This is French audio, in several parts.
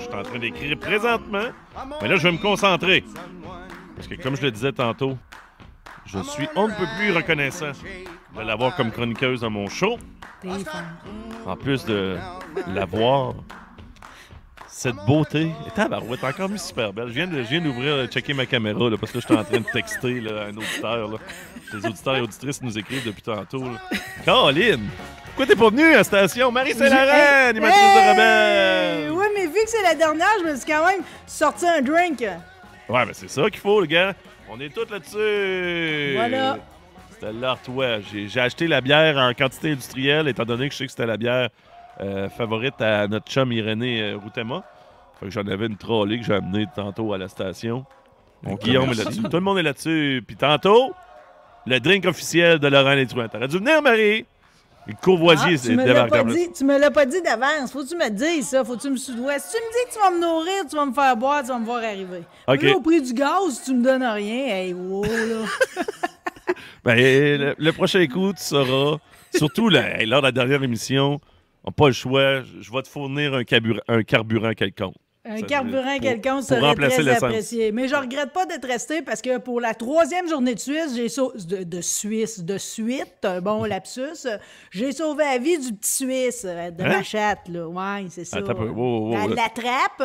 je suis en train d'écrire présentement. Mais là, je vais me concentrer. Parce que, comme je le disais tantôt, je suis un peu plus reconnaissant de l'avoir comme chroniqueuse dans mon show. En plus de l'avoir cette beauté. t'es encore mis super belle. Je viens, de, viens d'ouvrir, euh, checker ma caméra, parce que là, je suis en train de texter là, un auditeur. Les auditeurs et auditrices nous écrivent depuis tantôt. Caroline! Pourquoi t'es pas venue à la station? Marie saint laurent animatrice de Rebelle! Oui, mais vu que c'est la dernière, je me suis quand même sorti un drink. Ouais, mais c'est ça qu'il faut, le gars. On est tous là-dessus. Voilà. C'était l'art, ouais. J'ai, j'ai acheté la bière en quantité industrielle, étant donné que je sais que c'était la bière euh, favorite à notre chum Irénée euh, Routema. j'en avais une trolley que j'ai amenée tantôt à la station. Guillaume Tout le monde est là-dessus. Puis tantôt, le drink officiel de Laurent Létruin. T'aurais dû venir, Marie! Le courvoisier, ah, c'est débarquable. Tu me l'as pas dit d'avance. Faut que tu me dises ça. Faut que tu me soudouer? Si tu me dis que tu vas me nourrir, tu vas me faire boire, tu vas me voir arriver. au prix du gaz, tu me donnes rien. Hey, wow, là. ben, le, prochain coup, tu sauras. Surtout lors de la dernière émission, n'a pas le choix, je vais te fournir un, un carburant quelconque. Un carburant quelconque serait très apprécié. Mais je ne regrette pas d'être resté parce que pour la troisième journée de Suisse, j'ai sauvé... De, Suisse, de suite, bon lapsus, j'ai sauvé la vie du petit Suisse, euh, de hein? ma chatte, là. Ouais, c'est ça. Elle l'attrape,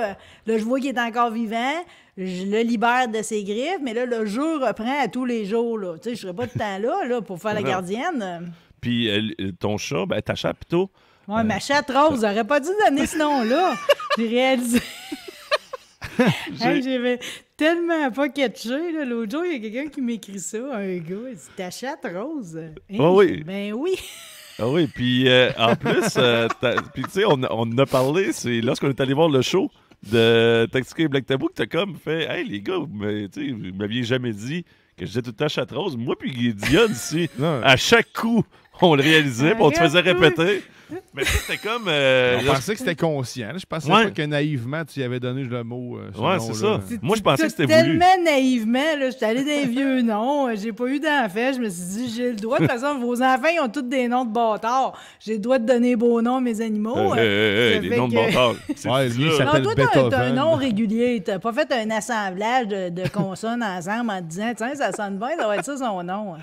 là, je vois qu'il est encore vivant, je le libère de ses griffes, mais là, le jeu reprend à tous les jours, là. Tu sais, je serais pas de temps là, là, pour faire la gardienne. Puis ton chat, ben, ta chatte, plutôt... Ouais, ma chatte rose, j'aurais pas dû donner ce nom-là. J'ai réalisé. J'avais tellement pas catché. L'autre jour, il y a quelqu'un qui m'écrit ça, un gars. Il dit Ta chatte rose. Ah oui. Ben oui. Ah oui, puis euh, en plus, euh, puis tu sais, on, on a parlé, c'est lorsqu'on est allé voir le show de Tactica Black Tabou que t'as comme fait Hey les gars, vous m'aviez jamais dit que j'étais tout le chatte rose. Moi, puis Dion ici, à chaque coup, on le réalisait, ah, on te faisait répéter. Mais c'était comme. Euh, on pensait que c'était conscient. Je pensais pas que naïvement, tu y avais donné le mot. Euh, ouais, c'est ça. Moi, je pensais que c'était voulu. Tellement naïvement, je suis allé des vieux noms. Euh, j'ai pas eu d'enfants. Je me suis dit, j'ai le droit. De toute façon, vos enfants, ils ont tous des noms de bâtards. J'ai le droit de donner beaux noms à mes animaux. Euh, des noms de bâtards. Ouais, lui, il toi T'as un nom régulier. T'as pas fait un assemblage de, de consonnes ensemble en te disant, tiens, ça sonne bien, ça va être ça son nom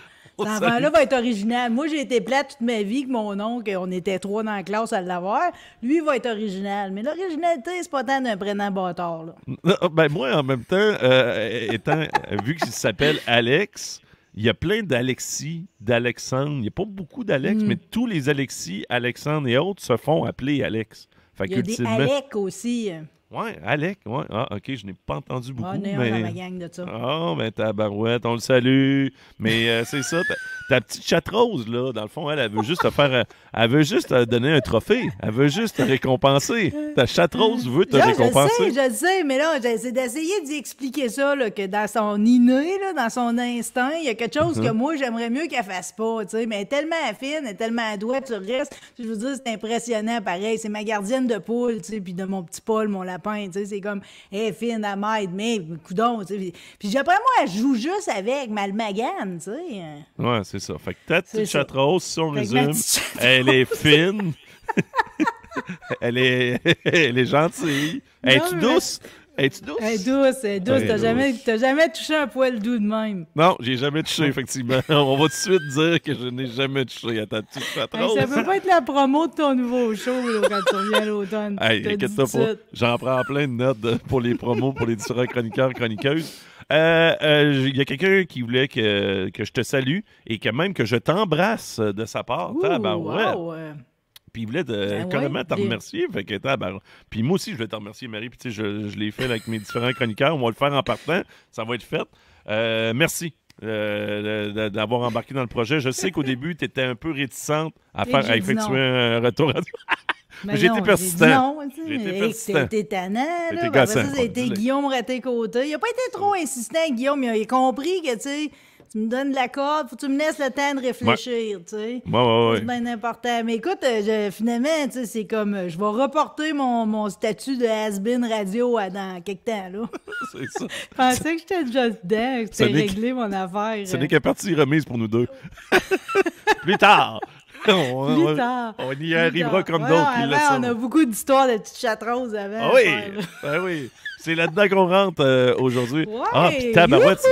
lenfant là va être original. Moi, j'ai été plate toute ma vie que mon oncle, on était trois dans la classe à l'avoir. Lui, va être original. Mais l'originalité, c'est pas tant d'un prénom bâtard. Oh, ben, moi, en même temps, euh, euh, étant, euh, vu qu'il s'appelle Alex, il y a plein d'Alexis, d'Alexandre. Il n'y a pas beaucoup d'Alex, mm. mais tous les Alexis, Alexandre et autres se font appeler Alex. il y a des Alec aussi. Hein. Ouais, Alec, ouais. Ah, ok, je n'ai pas entendu ah, beaucoup. On est mais... dans ma gang de ça. Ah, ben, ta barouette, on le salue. Mais euh, c'est ça, ta, petite chatte rose, là, dans le fond, elle, veut juste te faire. Euh, elle veut juste te donner un trophée. Elle veut juste te récompenser. Ta chatte rose veut te récompenser. Je sais, je sais, mais là, j'essaie d'essayer d'y ça, là, que dans son inné, là, dans son instinct, il y a quelque chose que mhm. moi, j'aimerais mieux qu'elle fasse pas, tu sais. Mais elle est tellement fine, elle est tellement douée, tu restes. Je veux dire, c'est impressionnant, pareil. C'est ma gardienne de poule, tu sais, puis de mon petit Paul, mon lapin c'est comme, hé, fine, elle m'aide, mais, coudon, tu Puis après, moi, elle joue juste avec magane, tu sais. Ouais, c'est ça. Fait que ta petite chatrose, si on résume, elle est fine. elle, est, elle est gentille. Elle est douce. Es-tu douce? est douce, est douce. T'as jamais, jamais touché un poil doux de même. Non, j'ai jamais touché, effectivement. On va tout de suite dire que je n'ai jamais touché à ta touche patronne. ça peut pas être la promo de ton nouveau show quand tu reviens à l'automne. Hey, pas. J'en prends plein de notes pour les promos, pour les différents chroniqueurs, chroniqueuses. Euh, euh, il y a quelqu'un qui voulait que, que, je te salue et que même que je t'embrasse de sa part. Ah ben ouais. Puis il voulait te, ben carrément te remercier. Fait que, puis moi aussi, je voulais te remercier, Marie. Puis tu sais, je, l'ai fait avec mes différents chroniqueurs. On va le faire en partant. Ça va être fait. Euh, merci. Euh, d'avoir embarqué dans le projet. Je sais qu'au début, tu étais un peu réticente à, faire, à effectuer un retour à Mais j'ai été persistant. J'ai été persistant. là. c'était ben, Guillaume raté côté. Il n'a pas été trop insistant, Guillaume. Il a compris que, tu sais, tu me donnes de la corde, faut que tu me laisses le temps de réfléchir, tu sais. Ouais, ouais, c'est bien important. Mais écoute, euh, finalement, tu sais, c'est comme, euh, je vais reporter mon, mon statut de has-been radio à, dans quelques temps, là. c'est ça. je pensais que j'étais déjà dedans, que j'étais réglé mon affaire. Ce n'est qu'à partie remise pour nous deux. Plus tard! on, Plus tard. on y arrivera comme d'autres. On a beaucoup d'histoires de petites chatroses avant. Ah oui! Ben oui! C'est là-dedans qu'on rentre euh, aujourd'hui. Ah, puis tabarouette.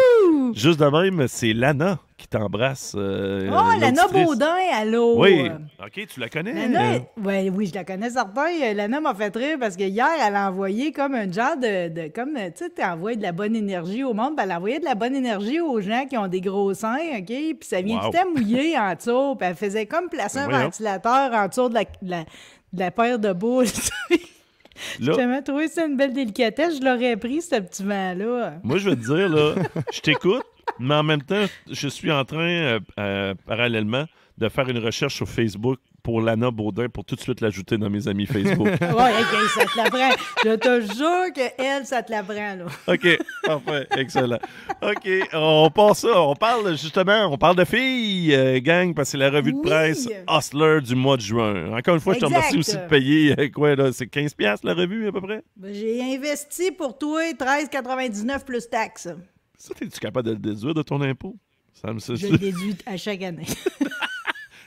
Juste de même, c'est Lana qui t'embrasse. Euh, oh, Lana Baudin, allô. Oui. OK, tu la connais. Lana, ouais, oui, je la connais certain. Euh, Lana m'a fait rire parce que hier, elle a envoyé comme un genre de. comme, tu sais, tu envoyé de la bonne énergie au monde. Puis elle a envoyé de la bonne énergie aux gens qui ont des gros seins, OK? Puis ça vient tout à mouiller en dessous. Puis elle faisait comme placer un ventilateur en dessous de la, de la paire de boules. J'ai vraiment trouvé ça une belle délicatesse. Je l'aurais pris, ce petit vent-là. Moi, je veux te dire, là, je t'écoute, mais en même temps, je suis en train, euh, euh, parallèlement, de faire une recherche sur Facebook pour Lana Baudin pour tout de suite l'ajouter dans mes amis Facebook. oui, okay, ça te la Je te jure qu'elle, ça te la Là. OK, parfait, excellent. OK, on passe ça. On parle justement, on parle de filles, euh, gang, parce que c'est la revue de presse Hustler du mois de juin. Encore une fois, je te remercie aussi de payer, euh, quoi, là, c'est 15$ la revue à peu près? Ben, j'ai investi pour toi 13,99 plus taxes. Ça, es-tu capable de le déduire de ton impôt? Ça me... Je le déduis à chaque année.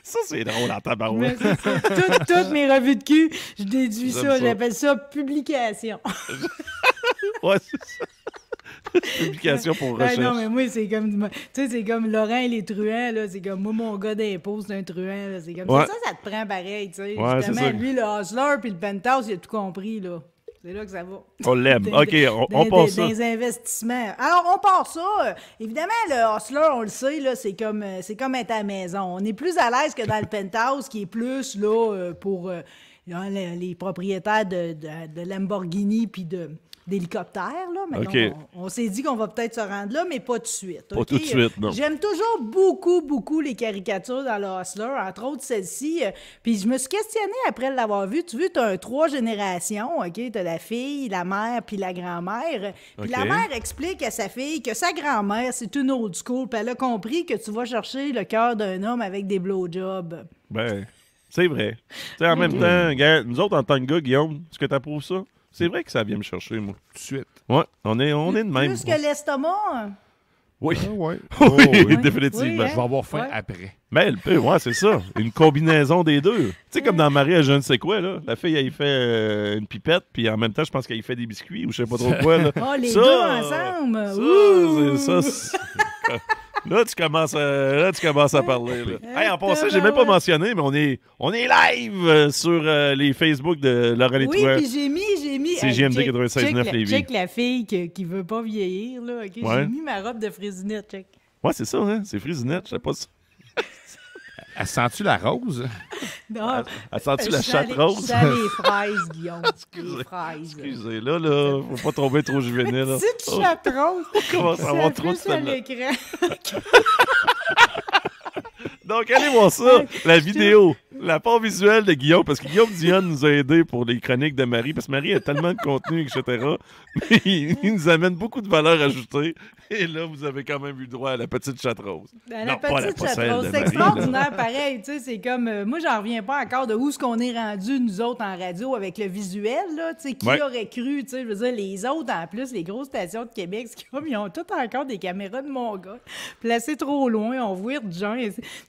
Ça, c'est drôle en tabarouette. Toutes, toutes mes revues de cul, je déduis ça. J'appelle ça publication. ouais, c'est ça. Publication pour recherche. non, mais moi, c'est comme, tu sais, c'est comme Laurent et les truands, là. C'est comme, moi, mon gars d'impôt, d'un un truand, là. C'est comme ça, ça, te prend pareil, tu sais. Ouais, Justement, lui, le hustler puis le penthouse, il a tout compris, là. C'est là que ça va. On l'aime. OK, on, part ça. Des investissements. Alors, on part ça. Évidemment, le hustler, on le sait, là, c'est comme, euh, c'est comme être à la maison. On est plus à l'aise que dans le penthouse, qui est plus là euh, pour euh, hein, les, propriétaires de, de Lamborghini puis de d'hélicoptère, là. Mais on, s'est dit qu'on va peut-être se rendre là, mais pas tout de suite. Pas tout de suite, non. J'aime toujours beaucoup, beaucoup les caricatures dans le entre autres celle-ci. Euh, puis je me suis questionnée après l'avoir vue. Tu veux, tu as un, trois générations, OK? Tu la fille, la mère, puis la grand-mère. Puis la mère explique à sa fille que sa grand-mère, c'est une old school, puis elle a compris que tu vas chercher le cœur d'un homme avec des blowjobs. Ben... C'est vrai. Tu en même temps, nous autres, en tant que gars, Guillaume, est-ce que tu approuves ça? C'est vrai que ça vient me chercher, moi. Tout de suite. Ouais, on est, on est de même. Plus que l'estomac. Hein. Oui. Ah oui, oh, définitivement. Hein. Je vais avoir faim après. Mais elle peut, ouais, c'est ça. Une combinaison des deux. Tu sais, comme dans Marie à je ne sais quoi, là. La fille, elle fait euh, une pipette, puis en même temps, je pense qu'elle fait des biscuits ou je sais pas trop quoi. Là. Oh, les deux ensemble! Ça, c'est ça. Là, tu commences à, là, tu commences à parler. en passant, j'ai même pas mentionné, mais on est, on est live euh, sur euh, les Facebook de Laurel et Oui, puis j'ai mis, j'ai mis. C'est JMD 96.9 Lévis. Check la fille qui, ne veut pas vieillir, là. J'ai mis ma robe de frisinette, check. Ouais, c'est ça, hein? c'est frisinette, je sais pas ça. « sent-tu la rose? Non. Elle, tu la chatte rose? Je les fraises, Guillaume. Excusez, les fraises. Excusez, là, là, faut pas tomber trop juvénile. Petite chat oh. chatte rose. On commence à avoir trop de l'écran. Donc, allez voir ça, la vidéo, la part visuelle de Guillaume, parce que Guillaume Dion nous a aidés pour les chroniques de Marie, parce que Marie a tellement de contenu, etc. Mais il, il nous amène beaucoup de valeur ajoutée. Et là, vous avez quand même eu droit à la petite chatte rose. Ben, la petite pas la chatte rose. C'est extraordinaire, pareil. Tu sais, c'est comme. Euh, moi, j'en reviens pas encore de où ce qu'on est rendu, nous autres, en radio, avec le visuel, là. Tu qui aurait cru, tu sais, je veux dire, les autres, en plus, les grosses stations de Québec, c'est comme, ils ont tout encore des caméras de mon gars placées trop loin. On voit de gens.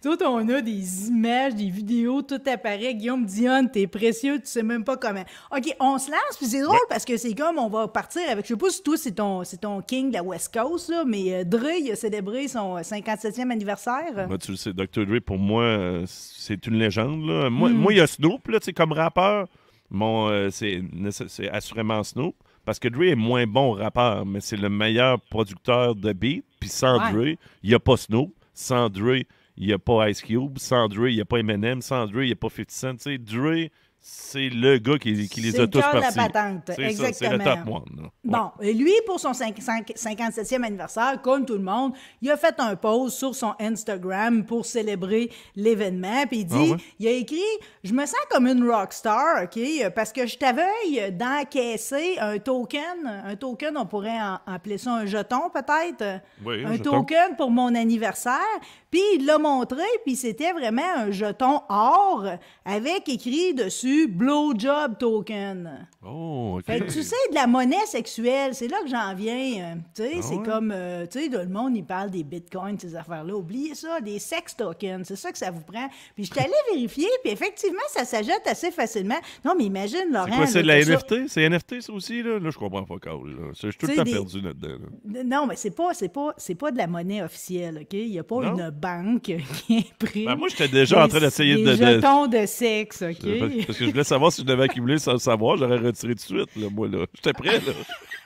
Tout, on a des images, des vidéos, tout apparaît. Guillaume Dionne, t'es précieux, tu sais même pas comment. OK, on se lance, puis c'est drôle parce que c'est comme, on va partir avec, je sais pas si toi, c'est ton king de la West Coast mais euh, Dre il a célébré son 57e euh, anniversaire. Moi, tu le sais, Dr. Dre, pour moi, euh, c'est une légende. Là. Moi, hmm. moi, il y a Snoop, comme rappeur. c'est, assurément Snoop. Parce que Dre est moins bon rappeur, mais c'est le meilleur producteur de beat. Puis sans Dre, il n'y a pas Snoop. Sans Dre, il n'y a pas Ice Cube. Sans Dre, il n'y a pas Eminem. Sans Dre, il n'y a pas 50 Cent. Dre, c'est le gars qui, les a tous partis. C'est le top one. Bon, et lui, pour son 57e anniversaire, comme tout le monde, il a fait un post sur son Instagram pour célébrer l'événement. Puis il ah dit, il a écrit « Je me sens comme une rockstar, OK, parce que je t'aveuille d'encaisser un token. Un token, on pourrait appeler ça un jeton peut-être. un, token pour mon anniversaire. Puis il l'a montré, puis c'était vraiment un jeton or avec écrit dessus Blowjob Token. Oh, tu sais, de la monnaie sexuelle, c'est là que j'en viens. Euh, tu sais, ah c'est comme, euh, tu sais, le monde, il parle des bitcoins, ces affaires-là. Oubliez ça, des sex tokens, c'est ça que ça vous prend. Puis je t'allais vérifier, puis effectivement, ça s'achète assez facilement. Non, mais imagine, Laurent. C'est quoi, c'est de la NFT? C'est NFT, ça aussi, là? Là, je comprends pas, Carl. Je suis tout le temps perdu là-dedans. Non, mais c'est pas, c'est pas, c'est pas de la monnaie officielle, OK? Il n'y a pas une une banque qui imprime. Ben moi, j'étais déjà en train d'essayer de. Des jetons de sexe, OK? Parce que je voulais savoir si je devais accumuler sans le savoir, j'aurais retiré tout de suite, moi, là. J'étais prêt, là.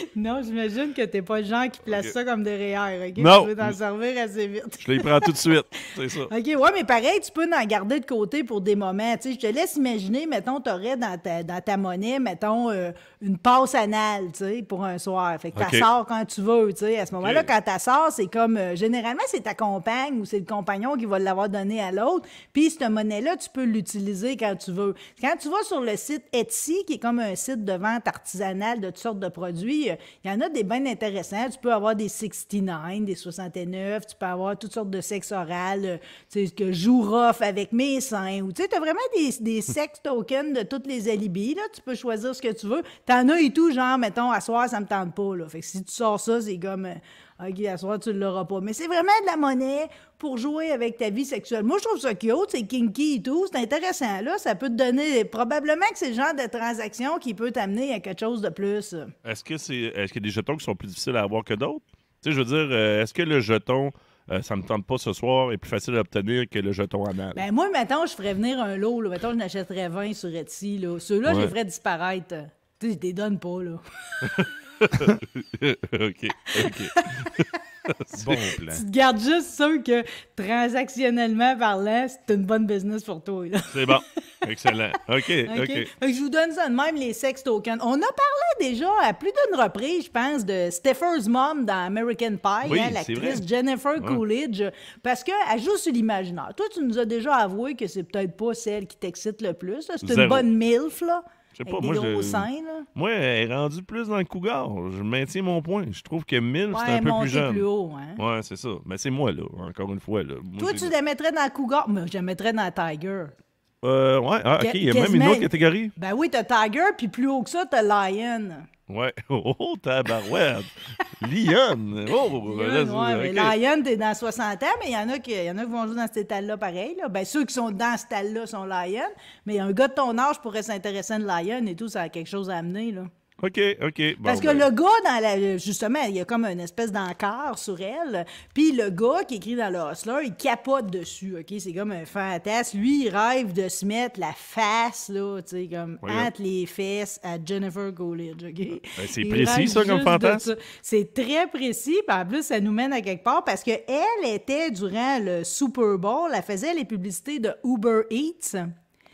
Non, j'imagine que tu t'es pas le genre qui place ça comme derrière, OK? Non. Tu veux t'en servir assez vite. je les prends tout de suite, c'est ça. OK, ouais, mais pareil, tu peux en garder de côté pour des moments. Tu je te laisse imaginer, mettons, t'aurais dans ta, dans ta monnaie, mettons, euh, une passe anale, tu sais, pour un soir. Fait que tu sors quand tu veux, tu sais. À ce moment-là, quand quand t'as sors, c'est comme... Euh, généralement, c'est ta compagne ou c'est le compagnon qui va l'avoir donné à l'autre. Puis cette monnaie-là, tu peux l'utiliser quand tu veux. Quand tu vas sur le site Etsy, qui est comme un site de vente artisanale de toutes sortes de produits, euh, il y en a des bien intéressants. Tu peux avoir des 69, des 69, tu peux avoir toutes sortes de sexes oral euh, tu sais, ce que joue off avec mes seins, tu sais, as vraiment des, des sex tokens de toutes les alibis, là. Tu peux choisir ce que tu veux. en as et tout, genre, mettons, à soir, ça me tente pas, là. Fait que si tu sors ça, c'est comme, euh, OK, à soir, tu ne l'auras pas. Mais c'est vraiment de la monnaie pour jouer avec ta vie sexuelle. Moi, je trouve ça cute, c'est kinky et tout, c'est intéressant. Là, ça peut te donner. Probablement que c'est le genre de transaction qui peut t'amener à quelque chose de plus. Est-ce que c'est, est-ce qu'il y a des jetons qui sont plus difficiles à avoir que d'autres? Tu sais, je veux dire, euh, est-ce que le jeton. Euh, ça me tente pas ce soir, est plus facile à obtenir que le jeton anal. Ben moi, maintenant, je ferais venir un lot. Là. Mettons, je n'achèterais 20 sur Etsy. Là. Ceux-là, je les ferais disparaître. Tu sais, je les donne pas, là. OK. OK. bon plan. Tu te gardes juste ça que transactionnellement parlant, c'est une bonne business pour toi. C'est bon. Excellent. OK. OK. Je vous donne ça de même, les sex tokens. On a parlé déjà à plus d'une reprise, je pense, de Stepher's Mom dans American Pie, hein, l'actrice Jennifer Coolidge, parce qu'elle joue sur l'imaginaire. Toi, tu nous as déjà avoué que c'est peut-être pas celle qui t'excite le plus. C'est une bonne MILF, là. Je sais pas, moi, je... Moi, elle est rendue plus dans le cougar. Je maintiens mon point. Je trouve que 1000, c'est un peu plus jeune. plus haut, hein? Ouais, c'est ça. Mais c'est moi, là, encore une fois. Là. Toi, tu la mettrais dans le cougar. Mais je la mettrais dans la tiger. Euh, ouais, ah, OK. Il y a même une autre catégorie. Ben oui, t'as Tiger, puis plus haut que ça, t'as Lion. Ouais. Oh, tabarouette. Lion. Oh, ben Lion, là, mais Lion, t'es dans 60 ans, mais il y, en a qui, y en a vont jouer dans cette état-là pareil. Là. Ben, ceux qui sont dans cette état-là sont Lion, mais un gars de ton âge pourrait s'intéresser à une Lion et tout, ça a quelque chose à amener, là. OK, OK. Parce que ben. le gars, dans la, euh, justement, il y a comme une espèce d'encore sur elle. Puis le gars qui écrit dans le Hustler, il capote dessus, OK? C'est comme un fantasme. Lui, il rêve de se mettre la face, là, tu sais, comme entre les fesses à Jennifer Coolidge, OK? Ah, ben, c'est précis, ça, comme fantasme? C'est très précis. Puis en plus, ça nous mène à quelque part parce qu'elle était, durant le Super Bowl, elle faisait les publicités de Uber Eats.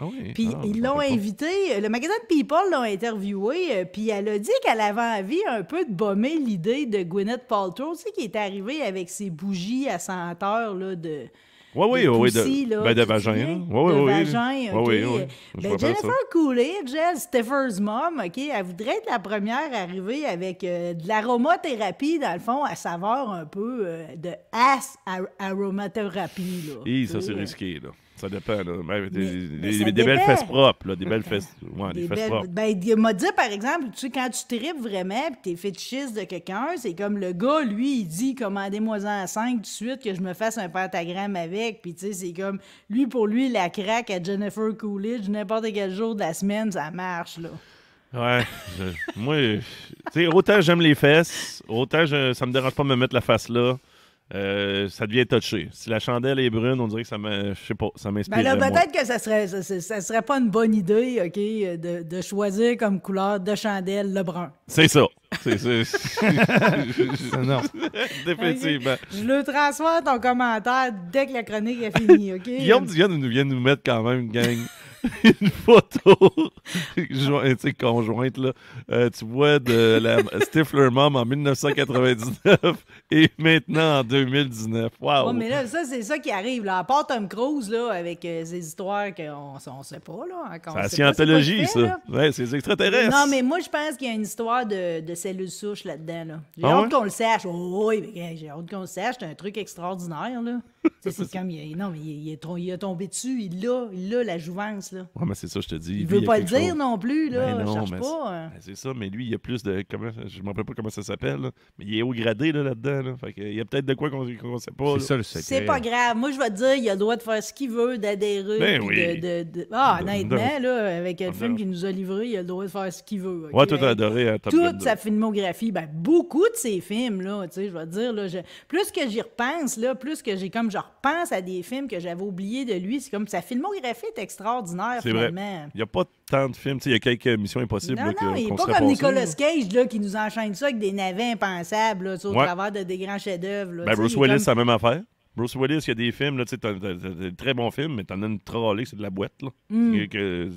Ah puis ah, ils l'ont invité, le magazine People l'ont interviewé, euh, puis elle a dit qu'elle avait envie un peu de bomber l'idée de Gwyneth Paltrow, tu sais, qui est arrivée avec ses bougies à senteur là, de... Oui, oui, oui. de, de ben, vagin. Oui, de oui, vagin, oui. oui, ben, Jennifer Coolidge, elle, Mom, OK, elle voudrait être la première à arriver avec euh, de l'aromathérapie, dans le fond, à savoir un peu euh, de ass aromathérapie. Là, ça, c'est risqué, là. Ça dépend. des, belles fesses propres. des belles fesses, ouais, des, propres. Ben, il m'a dit, par exemple, tu sais, quand tu tripes vraiment et t'es fétichiste de quelqu'un, c'est comme le gars, lui, il dit commandez-moi-en à 5 de suite que je me fasse un pentagramme avec. Puis, tu sais, c'est comme lui, pour lui, la craque à Jennifer Coolidge, n'importe quel jour de la semaine, ça marche. là. Ouais, moi, tu sais, autant j'aime les fesses, autant ça me dérange pas de me mettre la face là. Euh, ça devient touché. Si la chandelle est brune, on dirait que ça me, je m'inspire. Ben peut-être que ça serait, serait pas une bonne idée, ok, de, choisir comme couleur de chandelle le brun. C'est ça. C'est non. Je le transfère ton commentaire dès que la chronique est finie, ok. Guillaume vient nous, vient nous mettre quand même une gang. une photo conjointe, là, euh, tu vois, de la Stifler Mom en 1999 et maintenant en 2019. Wow! mais là, ça, c'est ça qui arrive. Là. À part Tom Cruise, là, avec euh, ses histoires qu'on ne sait pas. Là, c'est la scientologie, ça. Ouais, c'est extraterrestre. Non, mais moi, je pense qu'il y a une histoire de, de cellules souches là-dedans. Là. J'ai ah hâte qu'on le sache. Oh, oh j'ai hâte qu'on le sache. C'est un truc extraordinaire. Là. c'est comme, il, non, mais il, est, a tombé dessus. Il a, il a la jouvence. Oui, mais c'est ça, je te dis. Il veut pas le dire non plus, là. je ben cherche pas. Hein. Ben, c'est ça, mais lui, il a plus de. Comment, je ne me rappelle pas comment ça s'appelle, mais il est haut gradé là-dedans. Fait il y a peut-être de quoi qu'on ne sait pas. C'est ça le secret. C'est pas grave. Moi, je vais te dire, il a le droit de faire ce qu'il veut, d'adhérer. Ben oui. Ah, honnêtement, là, avec le film qu'il nous a livré, il a le droit de faire ce qu'il veut. Oui, tout à adoré. Hein, Toute sa filmographie, ben, beaucoup de ses films, là, tu sais, je vais dire, là, plus que j'y repense, là, plus que j'ai comme je repense à des films que j'avais oubliés de lui, c'est comme sa filmographie est extraordinaire. C'est vrai. Il n'y a pas tant de films. Tu Il y a quelques Missions Impossibles. Non, il n'est pas comme Nicolas Cage là, qui nous enchaîne ça avec des navets impensables au travers de des grands chefs-d'œuvre. Ben, Bruce Willis, c'est la même affaire. Bruce Willis, il y a des films, là, tu sais, très bon film mais t'en as une trollée, c'est de la boîte, là. Mm. Que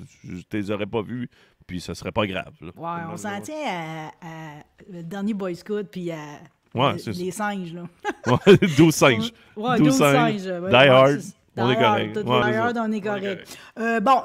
tu aurais pas vus, puis ça serait pas grave, Ouais, on s'en tient à, à le dernier Boy Scout puis à les singes. Là. 12 singes. Ouais, singes, Die Hard, bon,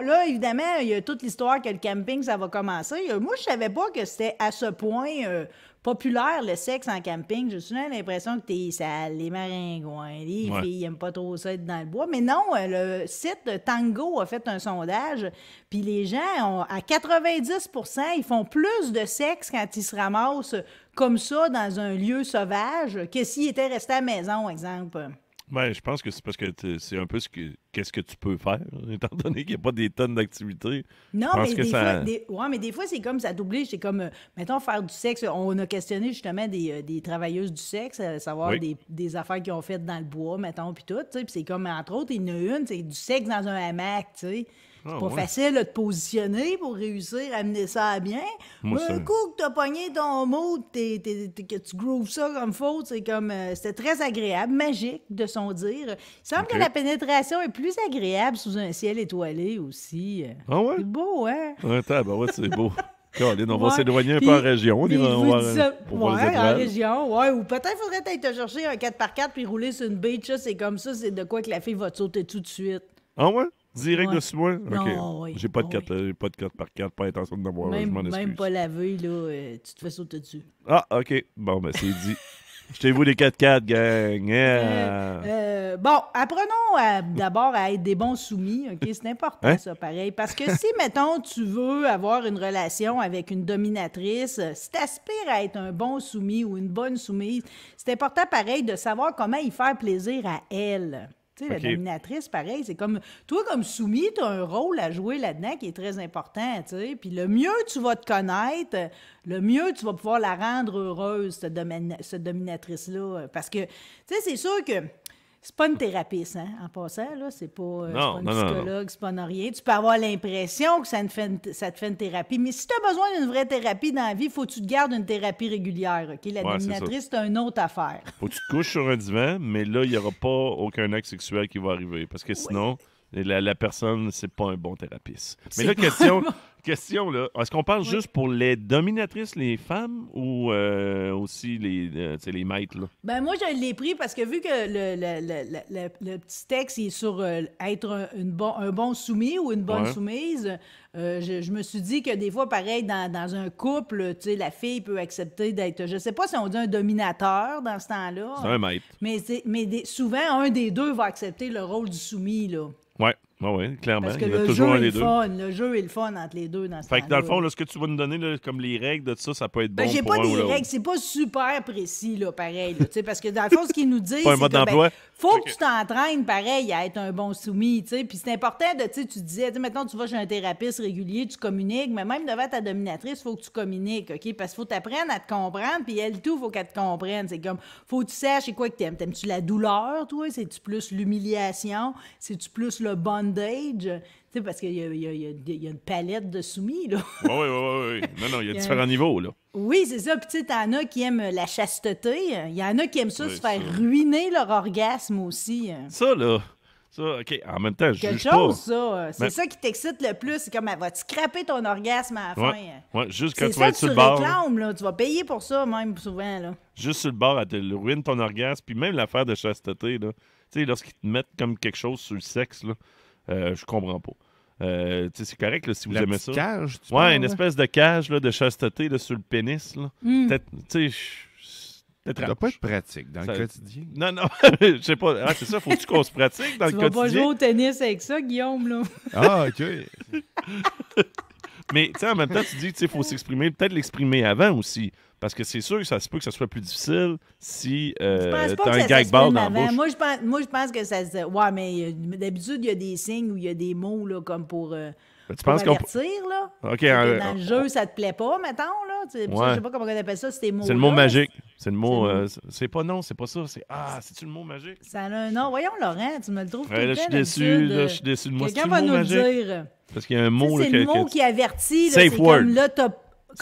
là, évidemment, il y a toute l'histoire que le camping, ça va commencer. Euh, moi, je savais pas que c'était à ce point euh, populaire, le sexe en camping. J'ai souvent l'impression que t'es sale, les maringouins, les filles n'aiment pas trop ça être dans le bois. Mais non, euh, le site Tango a fait un sondage, puis les gens, à 90 ils font plus de sexe quand ils se ramassent comme ça dans un lieu sauvage que s'ils étaient restés à la maison, exemple. Ben, je pense que c'est parce que c'est un peu ce que qu'est-ce que tu peux faire, étant donné qu'il n'y a pas des tonnes d'activités. Non, mais, des fois, Ouais, mais des fois, c'est comme ça doublé. C'est comme, euh, mettons, faire du sexe. On a questionné justement des, euh, travailleuses du sexe, euh, savoir des, des, affaires qu'ils ont faites dans le bois, mettons, puis tout. Puis c'est comme, entre autres, il y en a une, c'est du sexe dans un hamac, tu sais. C'est ah pas facile de te positionner pour réussir à amener ça à bien. Moi, Mais un coup que t'as pogné ton mot, que tu grooves ça comme faute, c'est comme euh, c'était très agréable, magique de son dire. Il semble que la pénétration est plus agréable sous un ciel étoilé aussi. Ah ouais? C'est beau, hein? Ouais, ben ouais, c'est beau. Colin, on va s'éloigner un peu en région. on va, on Pour ouais, en région, ouais. Ou peut-être faudrait peut te chercher un 4x4 puis rouler sur une beach, c'est comme ça, c'est de quoi que la fille va te sauter tout de suite. Ah ouais? Direct de dessus moi? j'ai pas de 4 euh, pas de 4 par 4, pas intention de voir, je excuse. Même pas lavé, là, euh, tu te fais sauter dessus. Ah, ok. Bon, ben c'est dit. Jetez-vous les 4-4, gang. Euh, bon, apprenons d'abord à être des bons soumis. OK, c'est important, hein? ça, pareil. Parce que si, mettons, tu veux avoir une relation avec une dominatrice, si tu aspires à être un bon soumis ou une bonne soumise, c'est important, pareil, de savoir comment y faire plaisir à elle la dominatrice, pareil, c'est comme... Toi, comme soumis, tu as un rôle à jouer là-dedans qui est très important, tu sais. Puis le mieux tu vas te connaître, le mieux tu vas pouvoir la rendre heureuse, cette dominatrice-là. Parce que, tu sais, c'est sûr que c'est pas une thérapie, ça. Hein, en passant, là. C'est pas, euh, un psychologue, c'est pas rien. Tu peux avoir l'impression que ça, te fait une thérapie. Mais si tu as besoin d'une vraie thérapie dans la vie, faut que tu te gardes une thérapie régulière, OK? La dominatrice, c'est une autre affaire. Faut que tu te couches sur un divan, mais là, il n'y aura pas aucun acte sexuel qui va arriver. Parce que sinon, la, la personne, c'est pas un bon thérapeute. Mais la question, question là, est-ce qu'on parle juste pour les dominatrices, les femmes, ou euh, aussi les, euh, les maîtres? Là? Ben moi, je l'ai pris parce que vu que le, petit texte est sur euh, être un, bon, un bon soumis ou une bonne soumise, je, me suis dit que des fois, pareil, dans, un couple, la fille peut accepter d'être, je sais pas si on dit un dominateur dans ce temps-là. C'est un maître. Mais, mais souvent, un des deux va accepter le rôle du soumis, là. Ouais. Ah oui, clairement. Parce que il y a le jeu un le fun. Le jeu est le fun entre les deux dans ce Fait que dans le fond, là, ce que tu vas nous donner, comme les règles de ça, ça peut être ben, bon. Ben, j'ai pas des règles, c'est pas super précis, là, pareil. parce que dans le fond, ce qu'ils nous disent, c'est ben, faut que tu t'entraînes, pareil, à être un bon soumis, tu sais. Puis c'est important de, tu disais, maintenant tu vas chez un thérapeute régulier, tu communiques, mais même devant ta dominatrice, il faut que tu communiques, OK? Parce qu'il faut t'apprendre à te comprendre, puis elle, tout, il faut qu'elle te comprenne. C'est comme, faut que tu saches, c'est quoi que t'aimes? T'aimes-tu la douleur, toi? C'est-tu plus l'humiliation? C'est-tu plus le bonheur? sais, parce qu'il y a, une palette de soumis. Là. oui, oui, oui, Non, non, il y a différents niveaux. là. Oui, c'est ça. Puis tu sais, t'en as qui aiment la chasteté. Il y en a qui aiment ça, se faire ruiner leur orgasme aussi. Ça, là. Ça, OK. En même temps, je Quelque chose, ça. C'est ça qui t'excite le plus. C'est comme, elle va te craper ton orgasme à la fin? Ouais, juste quand tu vas être sur le bord. là. Tu vas payer pour ça, même, souvent, là. Juste sur le bord, elle te ruine ton orgasme. Puis même l'affaire de chasteté, là. Tu sais, lorsqu'ils te mettent comme quelque chose sur le sexe, là. Euh, je comprends pas. Euh, c'est correct si vous aimez ça. cage, tu Ouais, une espèce de cage là, de chasteté sur le pénis. Là. Mm. ça doit pas être pratique dans le quotidien. Non, non, je sais pas. Ah, c'est ça, faut-tu qu'on se pratique dans le quotidien? Tu pas jouer au tennis avec ça, Guillaume, là. ah, OK. Mais en même temps, tu dis qu'il faut s'exprimer, peut-être l'exprimer avant aussi. Parce que c'est sûr que ça se peut que ça soit plus difficile si euh, tu un gag ball dans la bouche. Moi je, pense, moi, je pense que ça se. Ouais, mais euh, d'habitude, il y a des signes ou il y a des mots là, comme pour. Euh, tu penses qu'on. là. OK. Dans le jeu, ça te plaît pas, mettons, là. Tu... je sais pas comment on appelle ça, c'est mots. C'est le mot magique. C'est le mot. Euh, c'est pas non, c'est pas ça. C'est Ah, c'est-tu le mot magique? Ça a un nom. Voyons, Laurent, tu me le trouves. Ouais, là, je suis déçu. je déçu de moi. Quelqu'un va nous dire. Parce qu'il y a un mot. C'est le mot qui avertit. Safe word. Là,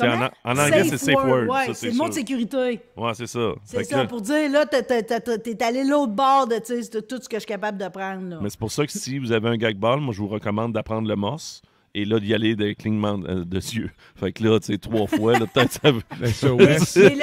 en, en, anglais, c'est safe word. c'est le mot de sécurité. Ouais, c'est ça. C'est ça, pour dire, là, t'es allé l'autre bord de tout ce que je suis capable de prendre. Mais c'est pour ça que si vous avez un gag ball, moi, je vous recommande d'apprendre le mos et là d'y aller des clignements euh, de yeux. Fait que là, tu sais, trois fois, peut-être ça veut. le secret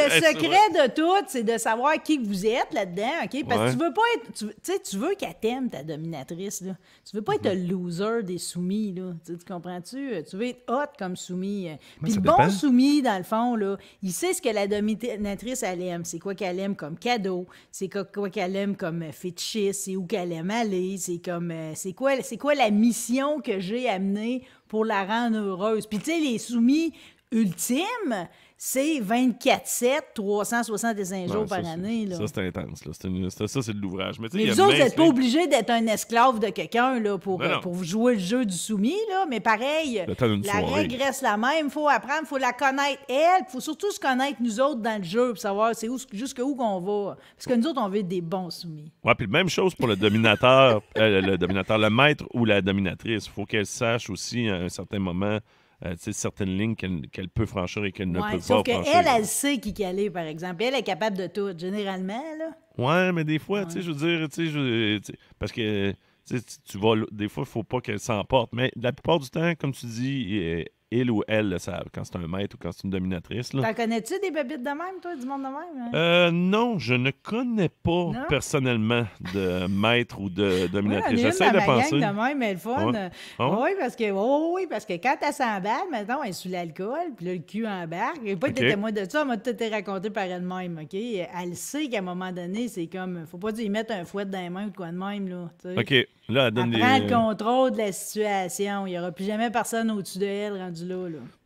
de tout, c'est de savoir qui vous êtes là-dedans, OK? Parce que tu veux pas être. Tu sais, tu veux qu'elle t'aime, ta dominatrice, là. Tu veux pas être un mhm. « loser des soumis, là. tu comprends-tu? Tu veux être hot comme soumis. Euh. Puis le bon soumis, dans le fond, là, il sait ce que la dominatrice, elle aime. C'est quoi qu'elle aime comme cadeau? C'est quoi, qu'elle aime comme euh, fétichiste? C'est où qu'elle aime aller? C'est comme. c'est quoi, quoi la mission que j'ai amenée? pour la rendre heureuse. Puis tu sais, les soumis ultimes, c'est 24-7, 365 jours par année. Ça, c'est intense. Là. ça, c'est de l'ouvrage. Mais, nous autres, vous n'êtes pas obligés d'être un esclave de quelqu'un euh, pour, jouer le jeu du soumis. Là. Mais pareil, la règle reste la même. Il faut apprendre, il faut la connaître, elle. Il faut surtout se connaître, nous autres, dans le jeu pour savoir où, jusqu'où qu'on va. Parce que nous autres, on veut des bons soumis. Oui, puis même chose pour le dominateur, euh, le dominateur, le maître ou la dominatrice. Il faut qu'elle sache aussi, à un certain moment... Euh, certaines lignes qu'elle peut franchir et qu'elle ne peut pas que Sauf Elle, elle sait qui qu'elle est, par exemple. Elle est capable de tout, généralement. Là. Ouais, mais des fois, je veux dire, parce que tu, tu vas, des fois, il ne faut pas qu'elle s'emporte. Mais la plupart du temps, comme tu dis, il ou elle le savent quand c'est un maître ou quand c'est une dominatrice. T'en connais-tu des babites de même, toi, du monde de même? Hein? Euh, non, je ne connais pas personnellement de maître ou de dominatrice. J'essaie de penser. de même, mais le fun. Ah oui, parce que, oui, parce que quand elle s'emballe, maintenant, elle est sous l'alcool, puis là, le cul embarque. Et pas été témoin de ça, elle m'a tout été raconté par elle-même, OK? Elle sait qu'à un moment donné, c'est comme, faut pas lui mettre un fouet dans les mains ou quoi de même, là. OK elle prend le contrôle de la situation. Il n'y aura plus jamais personne au-dessus de elle rendu là,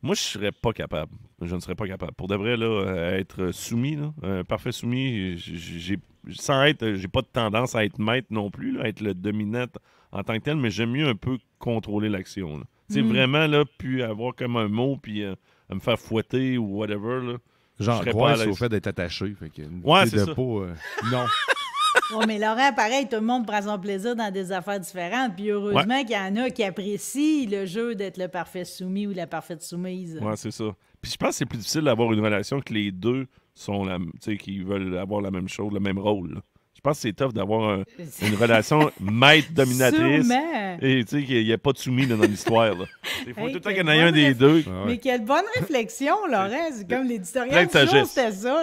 Moi, je serais pas capable. Je ne serais pas capable. Pour de vrai, euh, être soumis, là, parfait soumis, sans être, j'ai pas de tendance à être maître non plus, être le dominant en tant que tel, mais j'aime mieux un peu contrôler l'action. Mm. vraiment, là, puis avoir comme un mot, puis euh, me faire fouetter ou whatever, là. J'en crois au fait d'être attaché. Fait c'est ça. Euh, non. oui, mais Laurent, pareil, tout le monde prend son plaisir dans des affaires différentes. Puis heureusement qu'il y en a qui apprécient le jeu d'être le parfait soumis ou la parfaite soumise. Oui, c'est ça. Puis je pense que c'est plus difficile d'avoir une relation que les deux sont la, qui veulent avoir la même chose, le même rôle. Je pense que c'est tough d'avoir une relation maître-dominatrice. et tu sais qu'il n'y a pas de soumis dans l'histoire. Il faut tout le temps qu'il y en ait un des deux. Mais quelle bonne réflexion, Laurent. C'est comme l'éditorial. Plein de sagesse. ça,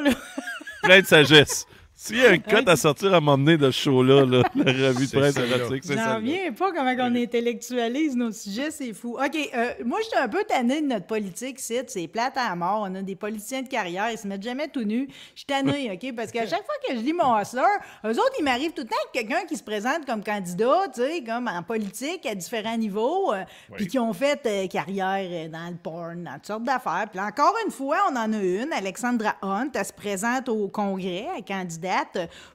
Plein de sagesse. S'il y a un code à sortir à m'emmener de ce show-là, la revue de presse érotique, c'est ça. Non, viens pas comment on intellectualise nos sujets, c'est fou. OK, euh, moi, je suis un peu tanné de notre politique, c'est, plate à mort. On a des politiciens de carrière, ils se mettent jamais tout nus. Je suis tannée, OK, parce qu'à chaque fois que je lis mon hustler, eux autres, il m'arrive tout le temps que quelqu'un qui se présente comme candidat, tu sais, comme en politique, à différents niveaux, euh, puis qui ont fait euh, carrière dans le porn, dans toutes sortes d'affaires. Puis encore une fois, on en a une, Alexandra Hunt, elle se présente au Congrès, elle candidate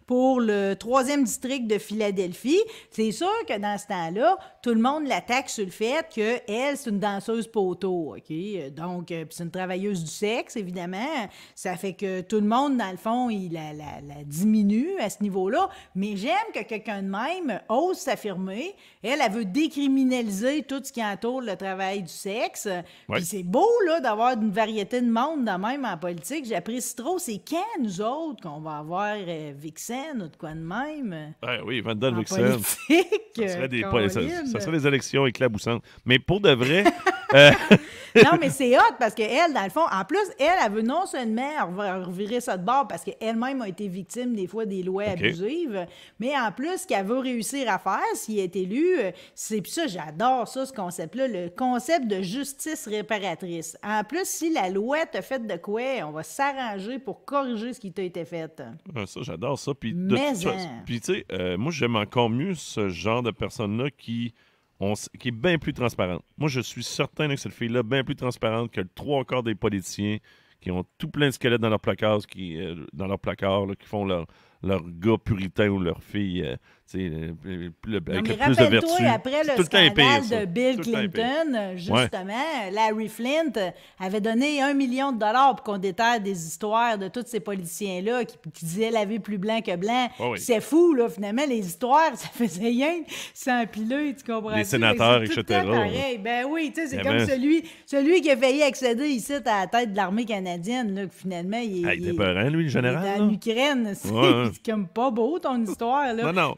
pour le troisième district de Philadelphie. C'est sûr que dans ce temps-là, tout le monde l'attaque sur le fait qu'elle, c'est une danseuse poteau, OK? Donc, euh, c'est une travailleuse du sexe, évidemment. Ça fait que tout le monde, dans le fond, il la, diminue à ce niveau-là. Mais j'aime que quelqu'un de même ose s'affirmer. Elle, elle veut décriminaliser tout ce qui entoure le travail du sexe. Puis c'est beau, là, d'avoir une variété de monde, dans même, en politique. J'apprécie trop. C'est quand, nous autres, qu'on va avoir euh, Vixen ou de quoi de même? Ben oui, Vandal Vixen. Politique, ça serait des euh, ça serait des élections éclaboussantes. Mais pour de vrai. Euh, non, mais c'est hot parce qu'elle, dans le fond, en plus, elle, elle veut non seulement revirer ça de bord parce qu'elle-même a été victime des fois des lois abusives, mais en plus, ce qu'elle veut réussir à faire, s'il est élu, euh, c'est ça, j'adore ça, ce concept-là, le concept de justice réparatrice. En plus, si la loi t'a fait de quoi, on va s'arranger pour corriger ce qui t'a été fait. Ça, j'adore ça. Puis, hein. puis tu sais, euh, moi, j'aime encore mieux ce genre de personne là qui qui est bien plus transparente. Moi, je suis certain que cette fille-là est bien plus transparente que le trois quarts des politiciens qui ont tout plein de squelettes dans leur placard, qui, euh, dans leur placard qui font leur, leur gars puritain ou leur fille euh, le, le, mais rappelle-toi, après le, scandale de Bill Clinton, justement, Larry Flint avait donné un million de dollars pour qu'on déterre des histoires de tous ces policiers-là qui, disaient laver plus blanc que blanc. C'est fou, là, finalement, les histoires, ça faisait rien C'est un pilote, tu comprends? Les sénateurs, etc. Ben oui, tu sais, c'est eh comme ben. celui, celui qui a failli accéder ici à la tête de l'armée canadienne, là, que finalement, il, est... Ah, il, était lui, le général. En Ukraine, c'est comme pas beau, ton histoire. Là. Non, non.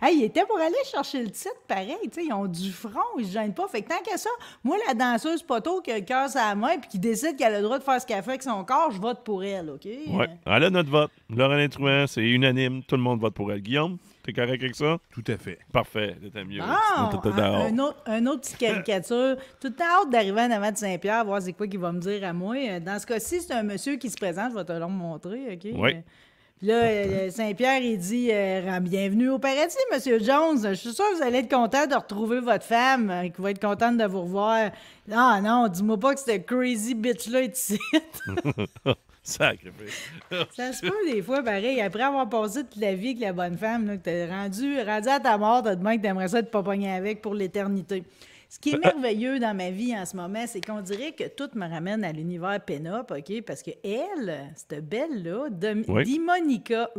Hey, il était pour aller chercher le titre, pareil. Ils ont du front, ils se gênent pas. Fait que tant que ça, moi, la danseuse poteau qui a le cœur à la main et qui décide qu'elle a le droit de faire ce qu'elle fait avec son corps, je vote pour elle, OK? Oui, elle notre vote. Laurent Trouin, c'est unanime. Tout le monde vote pour elle. Guillaume? T'es correct avec ça? Tout à fait. Parfait. T'étais mieux. un, autre, autre petite caricature. Tout à hâte d'arriver en avant de Saint-Pierre, voir c'est quoi qu'il va me dire à moi. Dans ce cas-ci, c'est un monsieur qui se présente. Je vais te le montrer, OK? Oui. Là, euh, euh, Saint-Pierre, il dit euh, Bienvenue au paradis, Monsieur Jones. Je suis sûr que vous allez être content de retrouver votre femme, et qui va être contente de vous revoir. Ah non, dis-moi pas que cette crazy bitch-là est ici. Sacré. ça se peut des fois, pareil. Après avoir passé toute la vie avec la bonne femme, que t'es rendu, rendu à ta mort, t'as demain que t'aimerais ça être pas avec pour l'éternité. Ce qui est euh, euh, merveilleux dans ma vie en ce moment, c'est qu'on dirait que tout me ramène à l'univers Pénop, OK? Parce que elle, cette belle-là, de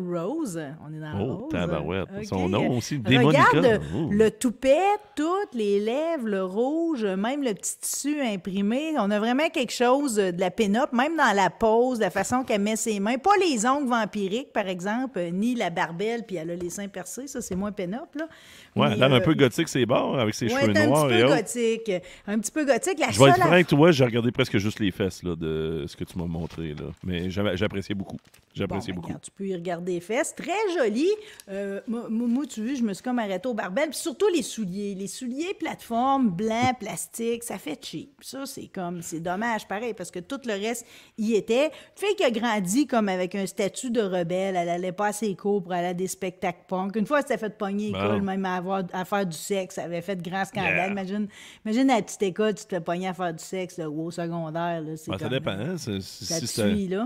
Rose, on est dans oh, Rose. Hein? tabarouette, son nom aussi, Demonica. Regarde oh. le toupet, toutes les lèvres, le rouge, même le petit tissu imprimé. On a vraiment quelque chose de la Pénop, même dans la pose, la façon qu'elle met ses mains. Pas les ongles vampiriques, par exemple, ni la barbelle, puis elle a les seins percés, ça c'est moins Pénop, là. Ouais, a un euh, peu gothique ses bords, avec ses cheveux noirs et autres gothique, un petit peu gothique. La je vais être franc avec toi, j'ai regardé presque juste les fesses là, de ce que tu m'as montré. Là. Mais j'appréciais beaucoup. J'appréciais ben, beaucoup. tu peux y regarder les fesses. Très joli. Euh, moi, tu vois, je me suis comme arrêtée au barbel. Puis surtout les souliers. Les souliers plateforme, blanc, plastique, ça fait cheap. Ça, c'est comme, c'est dommage, pareil, parce que tout le reste y était. Tu fille qu'elle a grandi comme avec un statut de rebelle, elle allait pas à ses cours pour aller à des spectacles punk. Une fois, elle s'était fait pogner, école même à, avoir, à faire du sexe, elle avait fait grand scandale, scandales, imagine Imagine à la petite école, tu te fais pogner à faire du sexe ou au secondaire. Là, ben, ça dépend. Hein? Si, ça si Si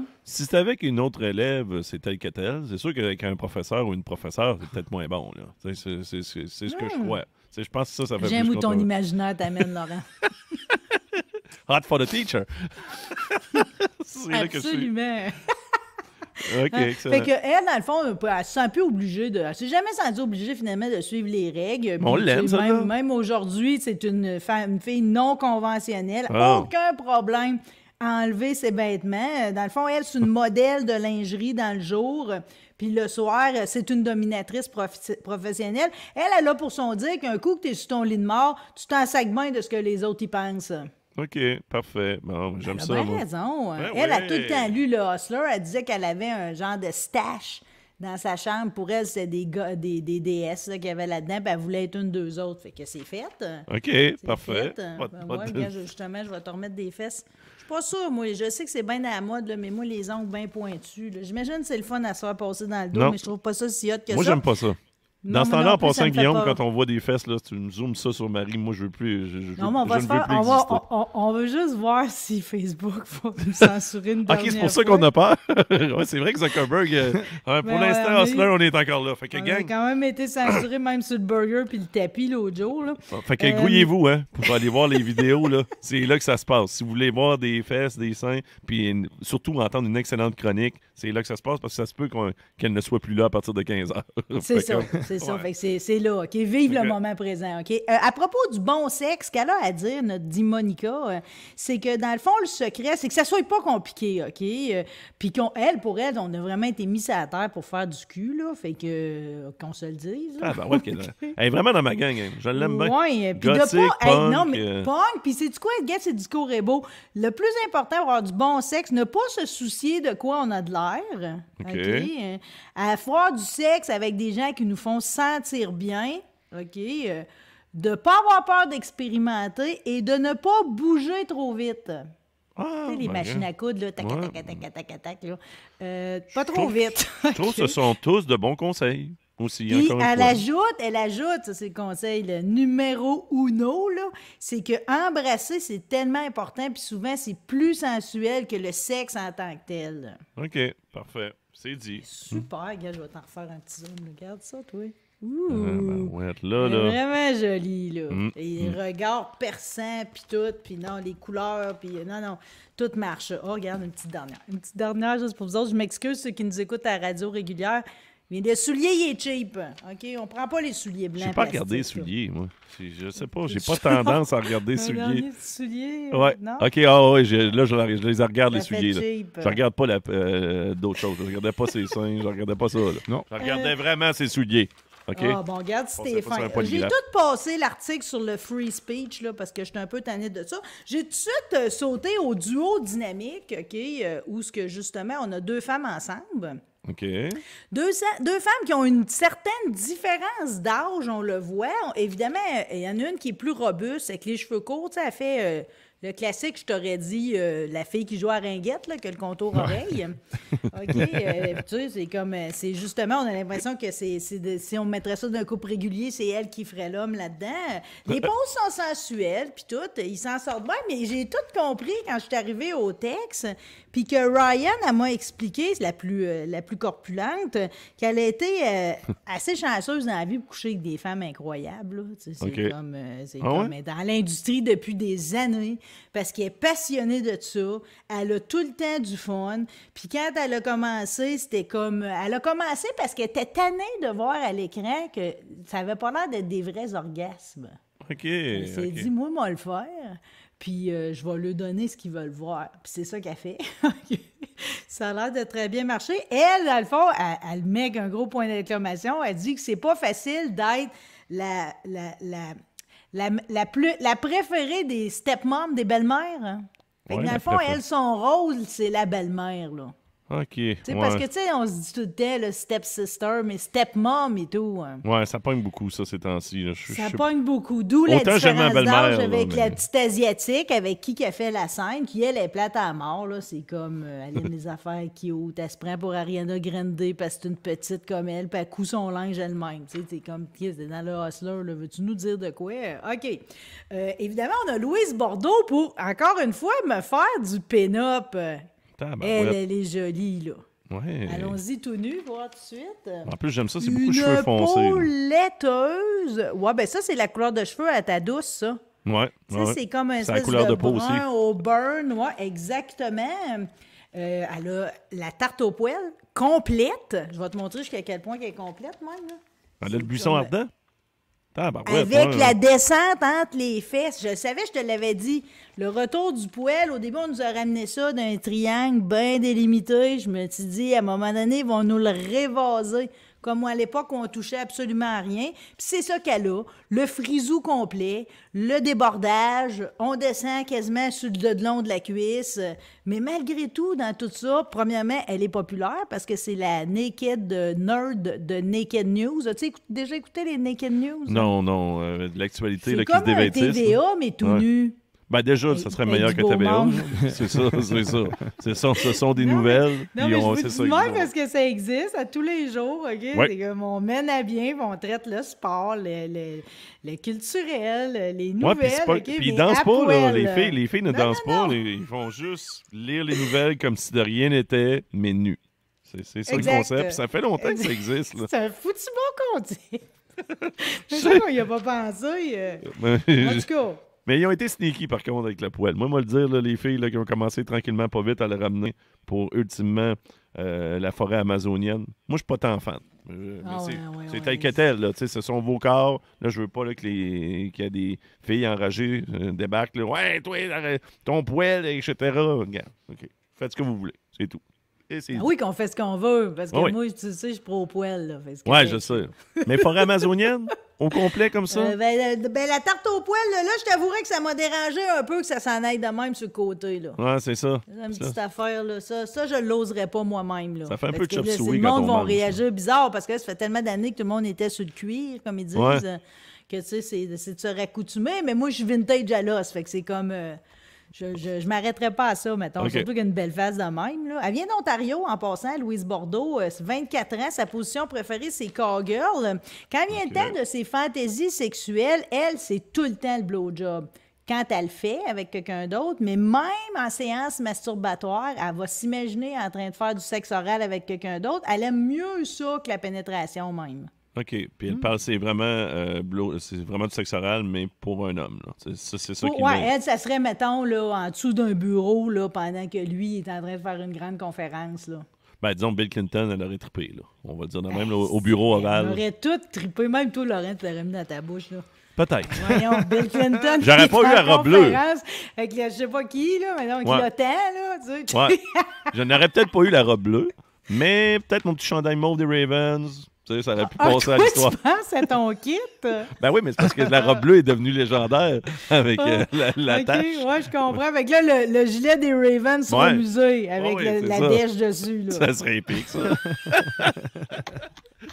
c'était avec une autre élève, c'est tel que tel. C'est sûr qu'avec un professeur ou une professeure, c'est peut-être moins bon. C'est ce que je crois. Je pense que ça, ça fait J'aime où ton imaginaire t'amène, Laurent. Hot for the teacher. Absolument. Hein? Fait que elle, dans le fond, elle se sent un obligée de. Elle s'est jamais sentie obligée, finalement, de suivre les règles. On l'aime, ça. Même, aujourd'hui, c'est une, femme, fille non conventionnelle. Ah. Aucun problème à enlever ses vêtements. Dans le fond, elle, c'est une modèle de lingerie dans le jour. Puis le soir, c'est une dominatrice professionnelle. Elle, elle a pour son dire qu'un coup que tu es sur ton lit de mort, tu t'en sacs bien de ce que les autres y pensent. OK, parfait. Bon, ben j'aime ça. a raison. Hein. Ben elle a tout le temps lu le Hustler. Elle disait qu'elle avait un genre de stache dans sa chambre. Pour elle, c'était des, gars, des, DS qu'il y avait là-dedans. Puis elle voulait être une deux autres. Fait que c'est fait. OK, parfait. moi, ben justement, je vais te remettre des fesses. Je suis pas sûre, moi. Je sais que c'est bien à la mode, là, mais moi, les ongles bien pointus. J'imagine que c'est le fun à se faire passer dans le dos, mais je trouve pas ça si hot que ça. Moi, j'aime pas ça. Dans ce temps-là, en passant, Guillaume, quand on voit des fesses, là, tu me zoomes ça sur Marie, moi, je veux plus. Je, non, mais on va se faire. On, veut juste voir si Facebook va nous censurer une dernière OK, c'est pour ça qu'on a peur. c'est vrai que Zuckerberg, euh, pour l'instant, on est encore là. Fait que, on a quand même été censuré même sur le burger puis le tapis l'autre jour. Là. Fait que euh... grouillez-vous, hein, pour aller voir les vidéos. là. C'est là que ça se passe. Si vous voulez voir des fesses, des seins, puis surtout entendre une excellente chronique, c'est là que ça se passe parce que ça se peut qu'elle ne soit plus là à partir de 15 heures. C'est ça, c'est ça. c'est là, OK? Vive le moment présent, OK? Euh, à propos du bon sexe, qu'elle a à dire, notre dit Monica, euh, c'est que dans le fond, le secret, c'est que ça soit pas compliqué, OK? Euh, puis qu'elle, pour elle, on a vraiment été mis à terre pour faire du cul, là. Fait que, qu'on se le dise. Ah, ben ouais, elle est vraiment dans ma gang, hein. Je l'aime bien. Puis non, puis c'est du quoi, Edgar, c'est du est beau. Le plus important pour avoir du bon sexe, ne pas se soucier de quoi on a de l'air. OK? À avoir du sexe avec des gens qui nous font sentir bien, OK, euh, de ne pas avoir peur d'expérimenter et de ne pas bouger trop vite. Ah, les ben, machines à coudre, là, tac, tac, tac, tac, tac, tac, euh, pas trop vite. Je trouve que ce sont tous de bons conseils aussi. Puis elle ajoute, elle ajoute, c'est le conseil numéro uno, là, c'est que embrasser, c'est tellement important, puis souvent, c'est plus sensuel que le sexe en tant que tel. OK, parfait. C'est dit. Super, gars, je vais t'en refaire un petit zoom. Regarde ça, toi. Ah, ben Ouh! ouais, là, là. Vraiment joli, là. Mm, Et mm. perçant, puis tout, puis non, les couleurs, puis euh, non, non, tout marche. Oh, regarde, une petite dernière. Une petite dernière, juste pour vous autres. Je m'excuse, ceux qui nous écoutent à la radio régulière. Mais les souliers, il est cheap. OK? On prend pas les souliers blancs. Je pas regardé les souliers, moi. Je sais pas. J'ai pas tendance à regarder les souliers. souliers. Euh, ouais. OK, ah oui. là, je, les regarde, les souliers. Je regarde pas euh, d'autres choses. Je ne regardais pas ses seins. Je ne regardais pas ça. Non. Je regardais vraiment ses souliers. OK? Ah, bon, regarde Stéphane. J'ai tout passé l'article sur le free speech, là, parce que j'étais un peu tanné de ça. J'ai tout de suite euh, sauté au duo dynamique, OK, où ce que, justement, on a deux femmes ensemble. Deux, femmes qui ont une certaine différence d'âge, on le voit. Évidemment, il y en a une qui est plus robuste, avec les cheveux courts. Elle fait euh, le classique, je t'aurais dit euh, la fille qui joue à ringuette, que le contour oreille. OK. Euh, tu sais, c'est comme. Euh, c'est justement, on a l'impression que c'est, si on mettrait ça d'un couple régulier, c'est elle qui ferait l'homme là-dedans. Les poses sont sensuelles, puis tout. Ils s'en sortent bien, mais j'ai tout compris quand je suis arrivée au texte. Puis que Ryan, elle m'a expliqué, la plus, la plus corpulente, qu'elle a été assez chanceuse dans la vie pour coucher avec des femmes incroyables. Tu c'est comme. c'est ah Dans l'industrie depuis des années parce qu'elle est passionnée de ça. Elle a tout le temps du fun. Puis quand elle a commencé, c'était comme. Euh, elle a commencé parce qu'elle était tannée de voir à l'écran que ça n'avait pas l'air d'être des vrais orgasmes. OK. Elle s'est dit, moi, moi, le faire. Puis euh, je vais lui donner ce qu'ils veulent voir. Puis c'est ça qu'elle fait. ça a l'air de très bien marcher. Elle, dans le fond, elle, met un gros point d'exclamation. Elle dit que c'est pas facile d'être la, la, la la, la, plus, la préférée des stepmoms, des belles-mères. Hein? Ouais, dans le fond, elles sont roses c'est la belle-mère, là. OK. Parce que, tu sais, on se dit tout temps le step-sister, mais step-mom et tout. Hein. Ouais, ça pogne beaucoup, ça, ces temps-ci. Ça pogne beaucoup. D'où la différence d'âge avec la petite Asiatique, avec qui qui a fait la scène, qui, elle, est plate à mort. Là. C'est comme, euh, elle aime les affaires qui qui elle se prend pour Ariana Grande parce que c'est une petite comme elle, puis elle coud son linge elle-même. Tu sais, c'est comme, sais, dans le hustler, veux-tu nous dire de quoi? OK. Euh, évidemment, on a Louise Bordeaux pour, encore une fois, me faire du pin-up elle, est jolie, là. Allons-y tout nu, voir tout de suite. En plus, j'aime ça, c'est beaucoup de cheveux foncés. Une laiteuse. Ouais, ben ça, c'est la couleur de cheveux à ta douce, ça. Ouais. Ça, c'est comme un espèce la couleur de, brun aussi. au burn. Ouais, exactement. Euh, elle a la tarte au poêle complète. Je vais te montrer jusqu'à quel point elle est complète, moi. Elle a le buisson ardent? avec hein. la descente entre les fesses. Je savais, je te l'avais dit. Le retour du poêle, au début, on nous a ramené ça d'un triangle bien délimité. Je me suis dit, à un moment donné, ils vont nous le révaser. Comme à l'époque, on touchait absolument à rien. Puis c'est ça qu'elle a. Le frisou complet, le débordage, on descend quasiment sur le long de la cuisse. Mais malgré tout, dans tout ça, premièrement, elle est populaire parce que c'est la naked euh, nerd de Naked News. As-tu déjà écouté les Naked News? Hein? Non, non. Euh, L'actualité qui comme se TVA, mais tout nu. Ben déjà, ça serait meilleur que TVA. c'est ça, c'est ça. C'est ça, ce sont des non, nouvelles. Mais, non, mais on, je vous dis même parce que ça existe à tous les jours, OK? Ouais. que on mène à bien, on traite le sport, le, le, le culturel, les nouvelles, ouais, Puis ils dansent pas, les filles. Les filles ne dansent pas. ils font juste lire les nouvelles comme si de rien n'était, mais nu. C'est ça le concept. Ça fait longtemps que ça existe. C'est un foutu bon concept. je sais il n'y a pas pensé. Euh. en tout cas... Mais ils ont été sneaky, par contre, avec la poêle. Moi, moi, le dire, les filles qui ont commencé tranquillement, pas vite, à le ramener pour, ultimement, euh, la forêt amazonienne. Moi, je suis pas tant fan. Euh, ah c'est tel que tel, ce sont vos corps. Là, je veux pas qu'il y ait des filles enragées euh, débarquent. ouais, toi, ton poêle, etc. Faites ce que vous voulez, c'est tout. Ah oui, qu'on fait ce qu'on veut, parce que ah moi, tu sais, je suis pro poêle. ouais, je sais. Mais forêt amazonienne, Au complet, comme ça? Euh, ben, euh, ben, la tarte au poêle, là, je t'avouerais que ça m'a dérangé un peu que ça s'en aille de même sur le côté. Là. Ouais, c'est ça. C'est une petite affaire, là. Ça, ça je l'oserais pas moi-même. Là. Ça fait un peu de chop Le monde va réagir bizarre parce que ça fait tellement d'années que tout le monde était sur le cuir, comme ils disent, euh, que tu sais, c'est, de se raccoutumer. Mais moi, je suis vintage à l'os. Fait que c'est comme. Je, je, m'arrêterai pas à ça, mettons. y a une belle face de même. Elle vient d'Ontario, en passant, Louise Bordeaux, 24 euh, ans. Sa position préférée, c'est Cowgirl. Quand vient le temps de ses fantaisies sexuelles, elle, c'est tout le temps le blowjob quand elle le fait avec quelqu'un d'autre, mais même en séance masturbatoire, elle va s'imaginer en train de faire du sexe oral avec quelqu'un d'autre. Elle aime mieux ça que la pénétration même. OK. Puis elle mm. parle, c'est vraiment, euh, vraiment du sexe oral, mais pour un homme. ouais, elle, ça serait, mettons, là, en dessous d'un bureau là, pendant que lui est en train de faire une grande conférence. Là. Ben, disons, Bill Clinton, elle aurait trippé. Là. On va dire même, ben, au bureau ovale. Elle aurait tout trippé. Même toi, Laurent, tu l'aurais mis dans ta bouche. Là. Peut-être. Voyons, Bill Clinton. J'aurais pas eu la robe bleue. Avec le, je sais pas qui, là, mais donc, ouais. là. Tu sais, je n'aurais peut-être pas eu la robe bleue, mais peut-être mon petit chandail mauve des Ravens. Tu sais, ça aurait pu ah, passer à l'histoire. C'est ton kit? ben oui, mais c'est parce que la robe bleue est devenue légendaire avec euh, ah, la, la tache. je comprends. Avec là, le, gilet des Ravens sur musée avec la dèche dessus. Là. Ça serait épique, ça.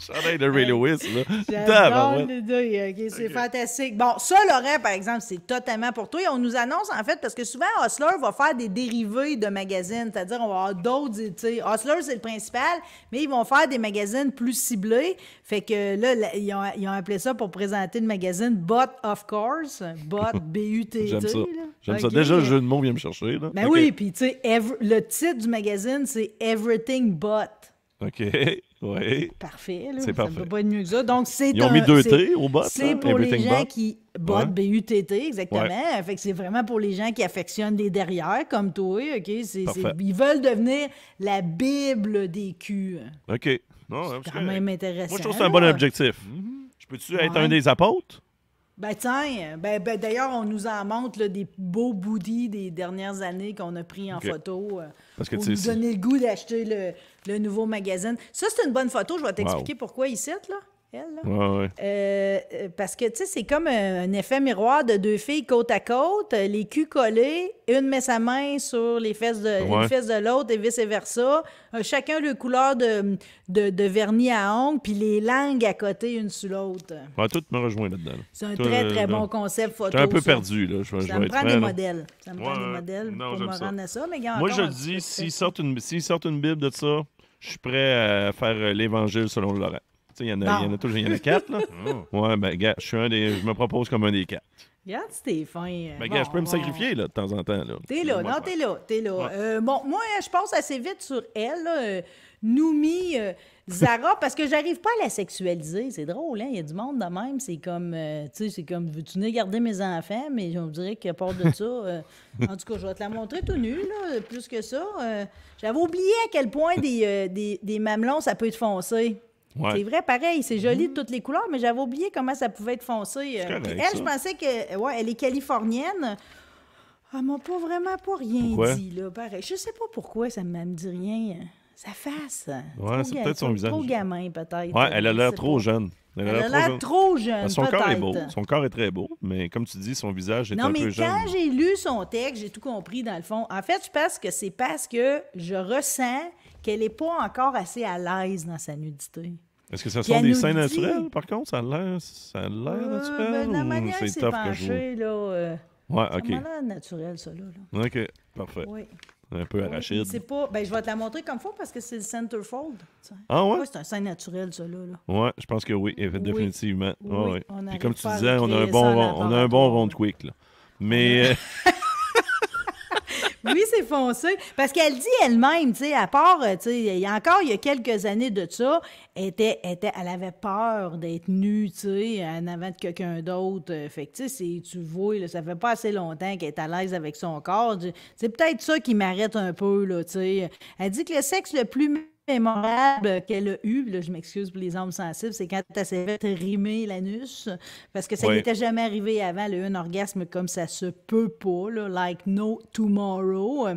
Chandail de Ray Lewis, là. les Deux, c'est fantastique. Bon, ça, Laurent, par exemple, c'est totalement pour toi. Et on nous annonce, en fait, parce que souvent, Hustler va faire des dérivés de magazines. C'est-à-dire, on va avoir d'autres, tu sais. c'est le principal, mais ils vont faire des magazines plus ciblés. Fait que là, ils, ont, appelé ça pour présenter le magazine Bot, of course. Bot, b u t J'aime ça. Déjà, le jeu de vient me chercher, Ben oui, puis, tu sais, le titre du magazine, c'est Everything but ». OK. Oui. Parfait. Là. C'est parfait. Ça ne peut pas être mieux que ça. Donc, c'est Ils ont deux T au C'est hein, pour les gens qui. Bot, B-U-T-T, exactement. Fait que c'est vraiment pour les gens qui affectionnent les derrières, comme toi. OK? ils veulent devenir la Bible des culs. OK. c'est quand même intéressant. Moi, je trouve que c'est un bon objectif. Mm-hmm. Je peux-tu être un des apôtres? Ben tiens, ben, ben, d'ailleurs, on nous en montre des beaux booties des dernières années qu'on a pris en photo euh, Parce que pour nous donner le goût d'acheter le, le nouveau magazine. Ça, c'est une bonne photo. Je vais t'expliquer pourquoi pourquoi cite, là. Elle, là. Ouais, ouais. Euh, euh, parce que, tu sais, c'est comme un, effet miroir de deux filles côte à côte, euh, les culs collés, une met sa main sur les fesses de, de l'autre et vice-versa. chacun le couleur de, vernis à ongles, puis les langues à côté une sur l'autre. tout me rejoint là-dedans. C'est un très, très bon concept photo. suis un peu perdu, là. Je, ça, je me prend des modèles. Ça me prend des modèles pour me rendre à ça. Moi, je dis, s'ils sort une, sortent une Bible de ça, je suis prêt à faire euh, l'évangile selon Laurent. Il y, en a, il y en a toujours, il y en a quatre, là. Oh. ouais, ben, gars, je suis un des. Je me propose comme un des quatre. Regarde Stéphane. fin. Euh, ben, gars, je peux me sacrifier, là, de temps en temps, T'es là, non, t'es là, t'es là. Euh, bon, moi, je passe assez vite sur elle, là. Noumi euh, Zara, parce que j'arrive pas à la sexualiser. C'est drôle, hein? Il y a du monde de même. C'est comme, euh, tu sais, c'est comme, veux-tu venir garder mes enfants? Mais on dirais qu'à part de ça, euh, en tout cas, je vais te la montrer tout nu, là, plus que ça. J'avais oublié à quel point des, mamelons, ça peut être foncé. C'est vrai, pareil, c'est joli de mhm. toutes les couleurs, mais j'avais oublié comment ça pouvait être foncé. elle, je pensais que, ouais, elle est californienne. Elle m'a pas vraiment pas rien dit, là, pareil. Je sais pas pourquoi ça me dit rien. Sa face. Ouais, c'est peut-être son visage. Trop gamin, peut-être. Ouais, elle a l'air trop jeune. Elle, a l'air trop jeune. son corps est beau. Son corps est très beau. Mais comme tu dis, son visage est un peu jeune. Non, mais quand j'ai lu son texte, j'ai tout compris dans le fond. En fait, je pense que c'est parce que je ressens qu'elle n'est pas encore assez à l'aise dans sa nudité. Est-ce que ça sont des scènes naturels, par contre? Ça a l'air euh, naturel ben, ou c'est tough penché, que je... Là, euh, ouais, OK. C'est a naturel, ça, là. OK, parfait. Oui un peu ah arachide. c'est pas. Ben, je vais te la montrer comme faut parce que c'est le centerfold. Ah ouais? c'est un sein naturel, ça, là. Ouais, je pense que oui, définitivement. Puis comme tu disais, on a un bon rond, on a un bon quick, là. Mais. oui, c'est foncé. Parce qu'elle dit elle-même, tu sais, à part, euh, tu sais, il y a encore il y a quelques années de ça, elle, était, était, elle avait peur d'être nue, tu sais, en avant de quelqu'un d'autre. Euh, fait tu vois, ça fait pas assez longtemps qu'elle est à l'aise avec son corps. C'est peut-être ça qui m'arrête un peu, là, tu sais. Elle dit que le sexe le plus mémorable qu'elle a eue, là, je m'excuse pour les hommes sensibles, c'est quand elle s'est fait rimer l'anus, parce que ça n'était jamais arrivé avant, le un orgasme comme ça se peut pas, là, like no tomorrow.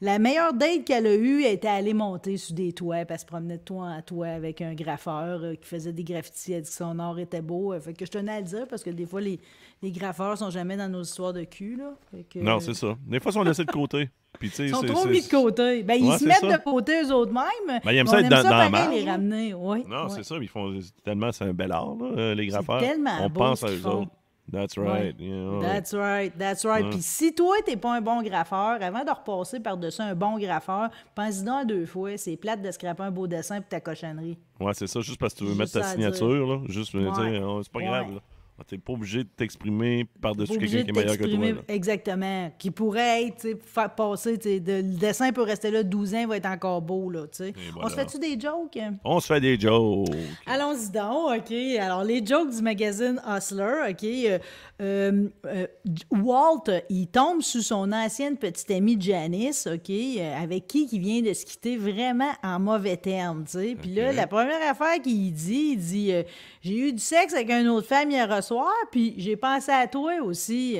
La meilleure date qu'elle a eue, elle était allée monter sur des toits, elle se promenait de toit en toit avec un graffeur euh, qui faisait des graffitis, elle dit que son art était beau, euh, fait que je tenais à le dire, parce que des fois, les, les graffeurs sont jamais dans nos histoires de cul, là. Non, c'est ça. Des fois, ils sont laissés de côté ils sont trop mis de côté. Ben, ils se mettent de côté eux autres mêmes. Ben, ils aiment ça être les ramener. non, c'est ça. Ils font tellement, c'est un bel art, là, euh, les Tellement On beau pense à eux autres. That's right. that's right. That's right. Puis si toi, t'es pas un bon graffeur, avant de repasser par-dessus un bon graffeur, pense-y deux fois. C'est plate de scraper un beau dessin pour ta cochonnerie. Ouais, c'est ça. Juste parce que tu veux mettre ta signature, là. Juste, c'est pas grave, ah, t'es pas obligé de t'exprimer par-dessus quelqu'un qui est meilleur que toi. Exactement. Qui pourrait être, faire passer, de, le dessin peut rester là 12 ans, va être encore beau, là, sais. On se fait-tu des jokes? On se fait des jokes. Allons-y donc, OK. Alors, les jokes du magazine Hustler, OK. Euh, euh, euh, Walt, il tombe sous son ancienne petite amie Janice, OK, avec qui il vient de se quitter vraiment en mauvais terme, tu sais. Puis là, la première affaire qu'il dit, il dit J'ai eu du sexe avec une autre femme a soir puis j'ai pensé à toi aussi.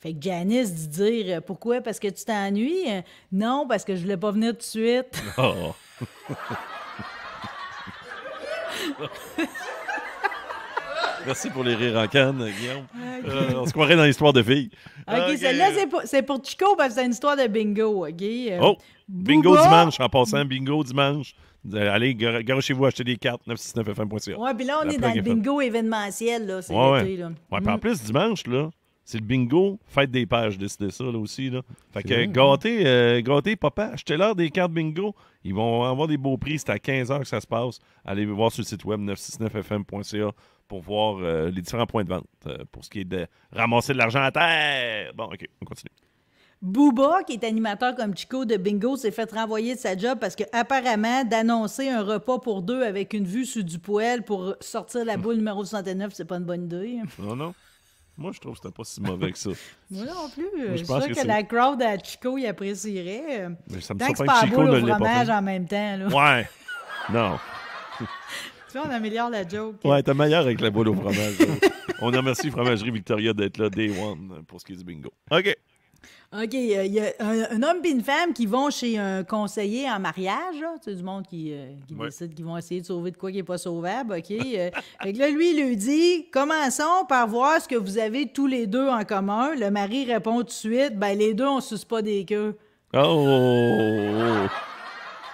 Fait que Janice dit dire euh, pourquoi Parce que tu t'ennuies euh, Non, parce que je voulais pas venir tout de suite. Oh. Merci pour les rires en canne, Guillaume. Euh, on se croirait dans l'histoire de filles. OK, celle-là, c'est pour, Chico, parce ben, que c'est une histoire de bingo, OK? Euh, oh, bingo dimanche, en passant, bingo dimanche. Euh, allez, garochez-vous, achetez des cartes, 969fm.ca. Ouais, puis là, on est dans le bingo événementiel, là, c'est ouais, ouais. là. en hmm. plus, dimanche, là, c'est le bingo, fête des pages, je décidais ça, là aussi, là. Fait que, hein? gâtez, euh, gâtez, papa, achetez-leur des cartes bingo. Ils vont avoir des beaux prix. C'est à 15h que ça se passe. Allez voir sur le site web 969fm.ca pour voir euh, les différents points de vente euh, pour ce qui est de ramasser de l'argent à terre. Bon, OK, on continue. Booba, qui est animateur comme Chico de Bingo, s'est fait renvoyer de sa job parce que apparemment d'annoncer un repas pour deux avec une vue sur du poêle pour sortir la boule numéro 69, c'est pas une bonne idée. Non, non. Moi, je trouve que c'était pas si mauvais que ça. Moi non plus. je, suis pense que, la crowd à Chico, y apprécierait. Mais ça me Tant que pas Chico le le fromage en même temps. Ouais. Non. tu vois, on améliore la joke. Ouais, t'es meilleur avec la boule au fromage. on a remercie Fromagerie Victoria d'être là, day one, pour ce qui est du bingo. OK. OK, il y a un, homme et une femme qui vont chez un conseiller en mariage, c'est du monde qui, euh, qui décide qu'ils vont essayer de sauver de quoi qui n'est pas sauvable, OK? Euh. fait que là, lui, il lui dit, commençons par voir ce que vous avez tous les deux en commun. Le mari répond tout de suite, ben les deux, on suce pas des queues. Oh!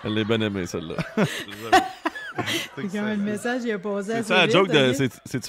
Elle est bien aimée, celle-là. c'est comme un message il a posé C'est ça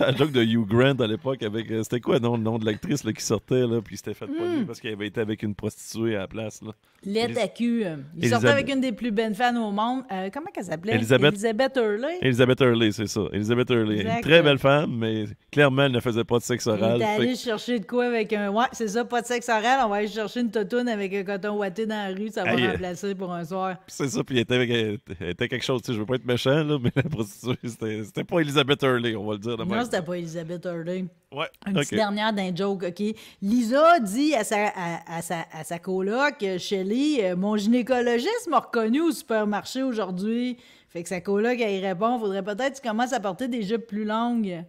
la joke de Hugh Grant à l'époque avec euh, c'était quoi le nom de l'actrice qui sortait là puis s'était fait mm. parce qu'elle avait été avec une prostituée à la place là. les à cul. Il sortait avec une des plus belles fans au monde. Euh, comment elle s'appelait Elizabeth... Hurley. Elizabeth Hurley, c'est ça. Elizabeth Hurley, une très belle femme mais clairement elle ne faisait pas de sexe oral. Elle est allée chercher de quoi avec un ouais, c'est ça, pas de sexe oral, on va aller chercher une totoune avec un coton ouaté dans la rue, ça va remplacer pour un soir. C'est ça, puis elle était, était quelque chose, tu sais, je veux pas être méchant là mais la c'était pas Elizabeth Hurley, on va le dire. Non, c'était pas Elizabeth Hurley. Ouais. Une petite dernière d'un joke, OK? Lisa dit à sa, à, à sa, coloc, euh, Shelly, euh, mon gynécologiste m'a reconnu au supermarché aujourd'hui. Fait que sa coloc, elle répond, faudrait peut-être que tu commences à porter des jupes plus longues.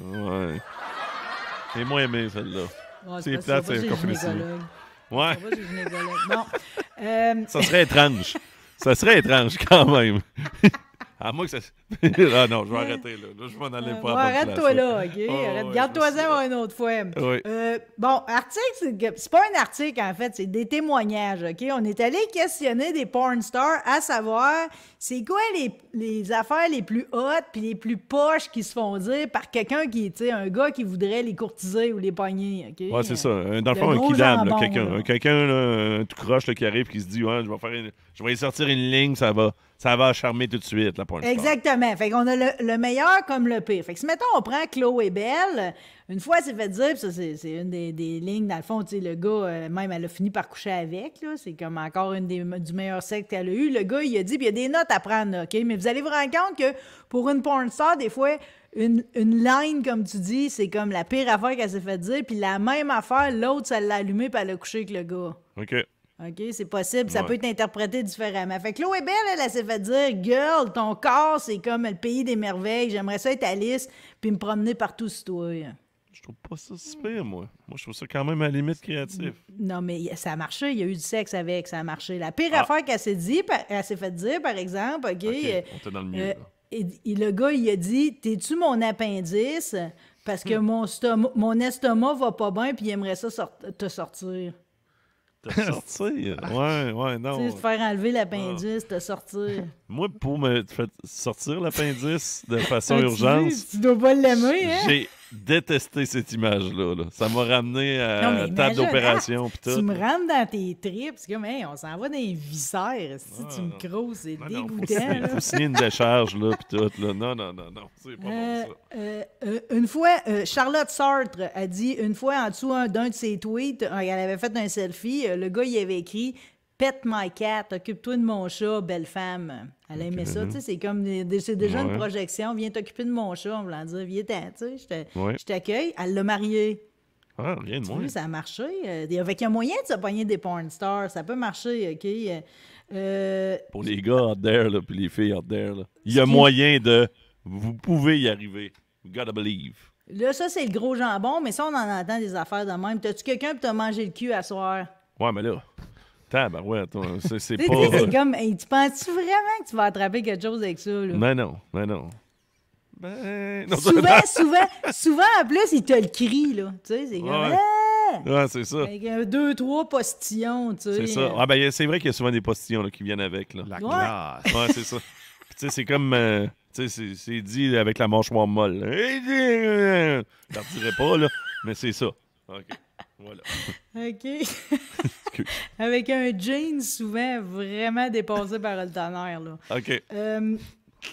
Ouais. J'ai moins aimé celle-là. Ouais, c'est plate, c'est compréhensible Ouais. Euh, ça serait étrange. Ça serait étrange quand même. À ah, moi que ça. ah non, je vais arrêter là. Là, je vais en aller euh, pas. Arrête-toi là, OK? Ah, Arrête, Garde-toi ça une autre fois. Euh, bon, article, c'est pas un article en fait, c'est des témoignages, OK? On est allé questionner des porn stars à savoir c'est quoi les, affaires les plus hautes puis les plus poches qui se font dire par quelqu'un qui est, un gars qui voudrait les courtiser ou les pogner, OK? Ouais, c'est ça. Dans le fond, un kidam, quelqu'un, quelqu'un, tout croche qui arrive qui se dit ouais, je vais faire je vais y sortir une ligne, ça va ça va charmer tout de suite, la pointe. Exactement. Fait qu'on a le, meilleur comme le pire. Fait que si, mettons, on prend Chloé Belle, une fois, c'est fait dire, ça, c'est, une des, lignes, dans le fond, tu sais, le gars, euh, même, elle a fini par coucher avec, là, c'est comme encore une des, du meilleur sexe qu'elle a eu. Le gars, il a dit, puis il y a des notes à prendre, OK? Mais vous allez vous rendre compte que pour une pornstar, star, des fois, une, une line, comme tu dis, c'est comme la pire affaire qu'elle s'est fait dire, puis la même affaire, l'autre, ça l'a allumée, puis elle a couché avec le gars. OK. OK, c'est possible, ça peut être interprété différemment. Fait que Chloé Bell, elle, elle s'est fait dire Girl, ton corps, c'est comme le pays des merveilles, j'aimerais ça être Alice, puis me promener partout sur toi. Je trouve pas ça super, moi. Moi, je trouve ça quand même à la limite créatif. Non, mais ça a marché. Il y a eu du sexe avec, ça a marché. La pire ah. affaire qu'elle s'est dit, elle s'est fait dire, par exemple, OK. Euh, on dans le mieux, euh, et, le gars, il a dit T'es-tu mon appendice Parce que hmm. mon, mon estomac va pas bien, puis il aimerait ça te sortir. sortir. ouais, ouais, non. Tu sais, faire enlever l'appendice, ah. te sortir. Moi, pour me sortir l'appendice de façon urgente. Tu, tu dois pas l'aimer, hein? Détester cette image-là. Ça m'a ramené à table d'opération. Hein, tu me rentres dans tes tripes, parce comme, on s'en va dans les viscères. Si tu ah, me crosses c'est dégoûtant. Il une décharge, là, tout. Là. Non, non, non, non, c'est pas bon, ça. Euh, euh, euh, une fois, Charlotte Sartre a dit, une fois en dessous d'un de ses tweets, elle avait fait un selfie, le gars, il avait écrit Pet my cat, occupe-toi de mon chat, belle femme. Elle aimait aimé ben ça, tu sais, c'est comme, c'est déjà une projection, viens t'occuper de mon chat, on va dire, viens t'en, tu sais, je t'accueille. Elle l'a marié. Ah, rien de moi. ça a marché. qu'il euh, avec un moyen de se pogner des porn stars, ça peut marcher, OK? Euh, euh, pour les gars out there, là, puis les filles out there, là. il y a moyen de... Vous pouvez y arriver. You gotta believe. Là, ça, c'est le gros jambon, mais ça, on en entend des affaires de même. T'as-tu quelqu'un pour t'a manger le cul à soir? Ouais, mais là... Tabarouette, ben ouais, c'est pas. C'est comme, tu penses-tu vraiment que tu vas attraper quelque chose avec ça? Là? Ben non, ben non. Ben, souvent, souvent, souvent, en plus, il te le crie, là. Tu sais, c'est comme. Ouais. Ah! c'est ça. Avec deux, trois postillons, tu sais. C'est ça. Hein. Ah, ben, c'est vrai qu'il y a souvent des postillons qui viennent avec. Là. La glace. Ouais, c'est ça. tu sais, c'est comme. Euh, tu sais, c'est dit avec la mâchoire molle. Euh, euh, Je dirais pas, là. Mais c'est ça. OK. Voilà. OK. Avec un jean souvent vraiment dépassé par le tonnerre. Là. OK. Euh,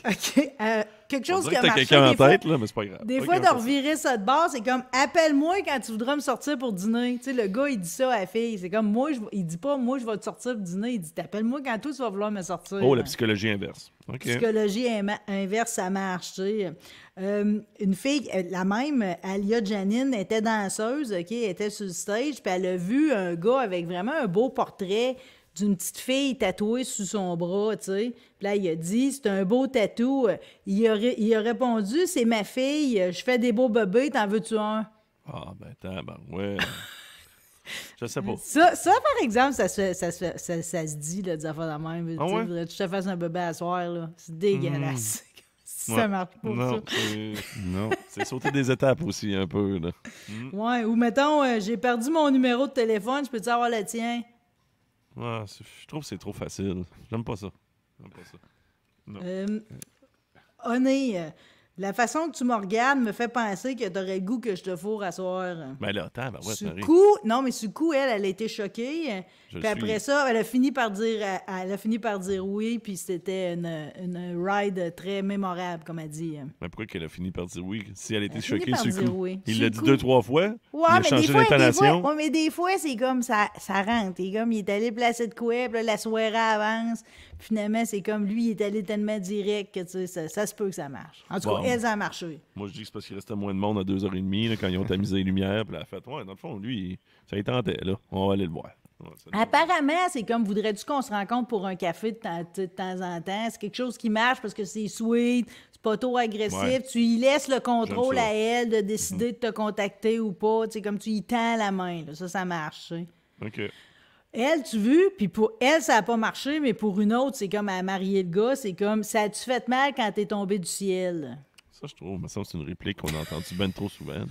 OK. Euh, quelque chose qui a marché. quelqu'un en tête, là, mais c'est pas grave. Des fois, de revirer ça de base, c'est comme appelle-moi quand tu voudras me sortir pour dîner. Tu sais, le gars, il dit ça à la fille. C'est comme moi, je, il dit pas moi, je vais te sortir pour dîner. Il dit appelle moi quand toi, tu vas vouloir me sortir. Oh, la psychologie inverse. La Psychologie inverse, ça marche, euh, une fille, euh, la même, Alia Janine, était danseuse, OK, était sur le stage, puis elle a vu un gars avec vraiment un beau portrait d'une petite fille tatouée sous son bras, tu sais. Puis là, il a dit, c'est un beau tatou. Il a, il a répondu, c'est ma fille, je fais des beaux bébés, t'en veux-tu un? Ah, ben, attends, ben, ouais. Je sais pas. Ça, ça par exemple, ça se, ça, ça, se dit, là, des affaires la même. Ah ouais? Tu te fasses un bébé à soir, là. C'est dégueulasse. Hmm. ça marche pas, non, Non, c'est sauter des étapes aussi, un peu, là. Hmm. Ouais, ou mettons, euh, j'ai perdu mon numéro de téléphone, je peux-tu avoir le tien? je trouve que c'est trop facile. J'aime pas ça. J'aime pas ça. Non. Euh, on est euh, la façon que tu me regardes me fait penser que aurais le goût que je te fourre à soir. Ben là, attends, ben coup, non, mais ce coup, elle, elle a été choquée. puis après ça, elle a fini par dire, elle a fini par dire oui, puis c'était une, ride très mémorable, comme elle dit. Mais pourquoi qu'elle a fini par dire oui si elle était choquée ce coup? Il l'a dit deux trois fois. Ouais, il a mais changé fois, Oui, mais des fois, c'est comme ça, ça rentre. Et comme il est allé placer de quoi, puis la soirée avance finalement, c'est comme lui, il est allé tellement direct que ça, se peut que ça marche. En tout cas, ça a marché. Moi, je dis que c'est parce qu'il restait moins de monde à 2h30 là, quand ils ont tamisé les lumières. Puis la fête. ouais, dans le fond, lui, ça y tentait. Là. On va aller le voir. Apparemment, c'est comme voudrais-tu qu'on se rencontre pour un café de, temps, en temps? C'est quelque chose qui marche parce que c'est sweet, c'est pas trop agressif. Tu y laisses le contrôle à elle de décider mhm. de te contacter ou pas. C'est comme tu y tends la main. Ça, ça marche. OK. Elle, tu veux, puis pour elle, ça n'a pas marché, mais pour une autre, c'est comme à marier le gars, c'est comme ça a-tu fait mal quand t'es tombé du ciel? Ça, je trouve, mais c'est une réplique qu'on a entendue bien trop souvent.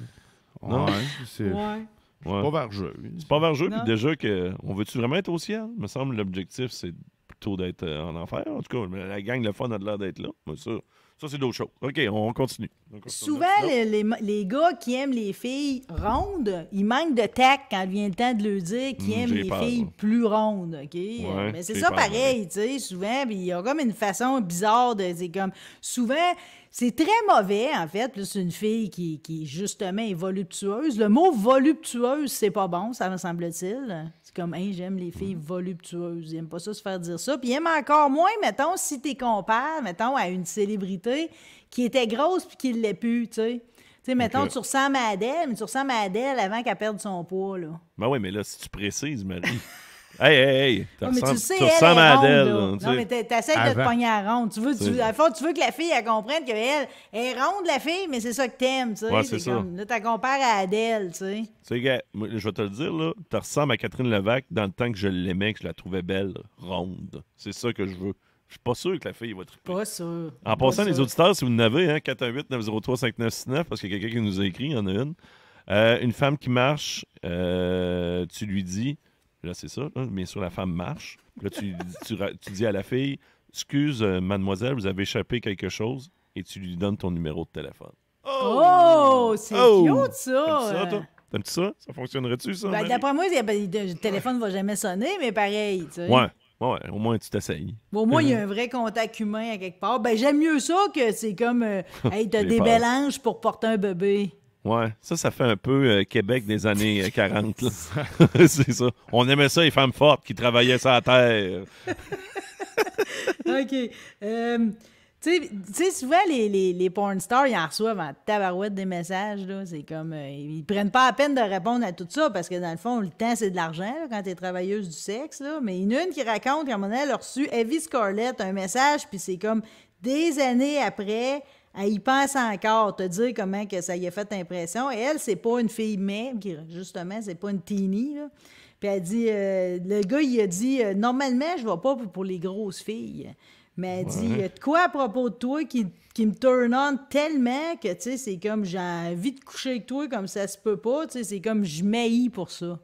Non, ouais, c'est. Ouais. vers pas vergeux. C'est pas jeu, puis déjà que on veut-tu vraiment être au ciel? Me semble l'objectif, c'est plutôt d'être euh, en enfer. En tout cas, la gang, le fun a de l'air d'être là, moi, ça, ça, c'est d'autres choses. OK, on continue. Souvent, les, gars qui aiment les filles rondes, ils manquent de tact quand vient le temps de le dire qu'ils hmm, aiment les filles plus rondes. OK? Mais c'est ça pareil, tu sais, souvent. il y a comme une façon bizarre de. C'est comme. Souvent, c'est très mauvais, en fait. C'est une fille qui, qui, justement, est voluptueuse. Le mot voluptueuse, c'est pas bon, ça me semble-t-il. C'est comme, hein, j'aime les filles voluptueuses. j'aime pas ça se faire dire ça. Puis ils encore moins, mettons, si t'es compares, mettons, à une célébrité qui était grosse puis qui ne l'est plus, tu sais. Tu sais, mettons, tu ressembles à Adèle, mais tu ressembles à avant qu'elle perde son poids, là. Ben oui, mais là, si tu précises, Marie. Hey, hey, hey! Oh, tu ressembles, sais, à Adèle. non, mais essaies de te pogner à ronde. Tu veux, tu, tu veux que la fille elle comprenne qu'elle est ronde, la fille, mais c'est ça que t'aimes. tu sais. Ouais, c'est ça. là, t'as à Adèle. Tu sais, tu sais je vais te le dire, là, tu ressembles à Catherine Levac dans le temps que je l'aimais, que je la trouvais belle, ronde. C'est ça que je veux. Je suis pas sûr que la fille va triper. Pas sûr. En passant, les auditeurs, si vous en avez, hein, 418-903-5969, parce qu'il y a quelqu'un qui nous a écrit, il y en a une. Euh, une femme qui marche, euh, tu lui dis là, c'est ça, Bien sûr, la femme marche. Là, tu, tu, tu dis à la fille, excuse, euh, mademoiselle, vous avez échappé quelque chose, et tu lui donnes ton numéro de téléphone. Oh, c'est oh! ça! T'aimes-tu ça, euh? ça? Ça fonctionnerait-tu, ça? Ben, d'après moi, ben, le téléphone ne va jamais sonner, mais pareil, tu Ouais. Ouais, au moins, tu t'essayes. au moins, il y a un vrai contact humain à quelque part. Ben, j'aime mieux ça que c'est comme, euh, hey, t'as des peur. belles pour porter un bébé. Ouais, ça, ça fait un peu euh, Québec des années 40. Euh, c'est ça. On aimait ça, les femmes fortes qui travaillaient sur la terre. OK. Euh, tu sais, souvent, les, les, les porn stars, ils en reçoivent en tabarouette des messages. C'est comme. ils prennent pas la peine de répondre à tout ça parce que, dans le fond, le temps, c'est de l'argent quand tu es travailleuse du sexe. Là. Mais il y en a une qui raconte qu'à un moment donné, elle a reçu Evie Scarlett un message, puis c'est comme des années après elle y pense encore, te dire comment que ça y a fait impression. Et elle, c'est pas une fille maigre, justement, c'est pas une teenie. Puis elle dit, euh, le gars, il a dit, euh, normalement, je ne vais pas pour les grosses filles. Mais elle dit, de quoi à propos de toi qui, qui me turn on tellement que, tu sais, c'est comme j'ai envie de coucher avec toi comme ça se peut pas, tu sais, c'est comme je maillis pour ça.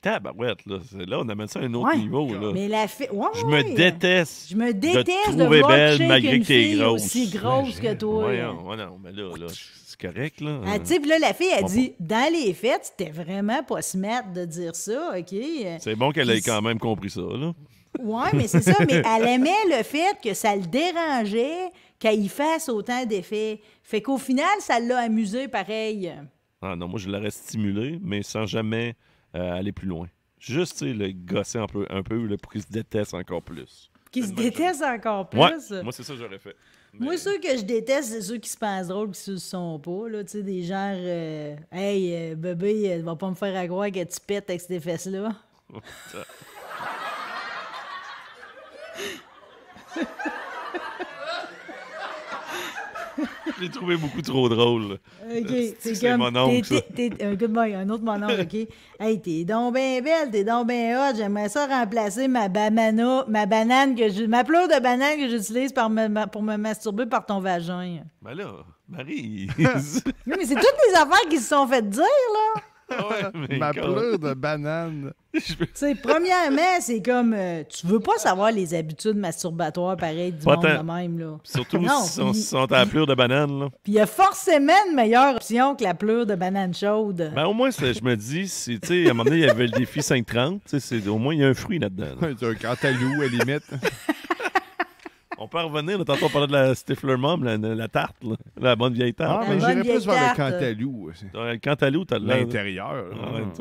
Tabarouette, là. là, on amène ça à un autre niveau. Là. Mais la fille... je me déteste. Je me déteste de, trouver belle malgré que t'es grosse. aussi grosse que toi. Voyons, ouais, non, mais là, là c'est correct. Là. Ah, là, la fille, a dit Dans les fêtes, c'était vraiment pas se mettre de dire ça, OK? C'est bon qu'elle ait quand même compris ça, là. Oui, mais c'est ça. Mais elle aimait le fait que ça le dérangeait qu'elle y fasse autant d'effets. Fait qu'au final, ça l'a amusé pareil. Ah non, moi, je l'aurais stimulé, mais sans jamais euh, aller plus loin. Juste le gosser un peu, un peu pour qu'ils se détestent encore plus. Qu'ils se détestent encore plus? Moi, c'est ça que j'aurais fait. Moi, ceux que je déteste, c'est ceux qui se pensent drôles qui se sont pas. Là, tu sais, des genres euh, Hey, euh, bébé, euh, va pas me faire à croire que tu pètes avec ces fesses-là. Oh, je l'ai trouvé beaucoup trop drôle. Euh, c'est mon oncle. T'es, un good boy, un autre mon oncle, OK? Hey, t'es donc bien belle, t'es donc bien hot. J'aimerais ça remplacer ma banana, ma banane que je, ma pleure de banane que j'utilise pour me masturber par ton vagin. Ben là, Marie. mais c'est toutes les affaires qui se sont faites dire, là. Ma pleure de banane. sais, premièrement, c'est comme euh, tu veux pas savoir les habitudes masturbatoires pareilles du monde même surtout si on sent à la pleure de banane là. Puis il y a forcément une meilleure option que la pleure de banane chaude. Ben au moins je me dis tu sais à un moment donné il y avait le défi 530, tu au moins il y a un fruit là-dedans. C'est un cantalou à limite. On peut revenir. Là, tantôt, on parlait de la Stifler Mom, la, tarte, la bonne vieille tarte. Ah, mais j'irais plus vers le Cantalou. Le Cantalou, t'as l'intérieur.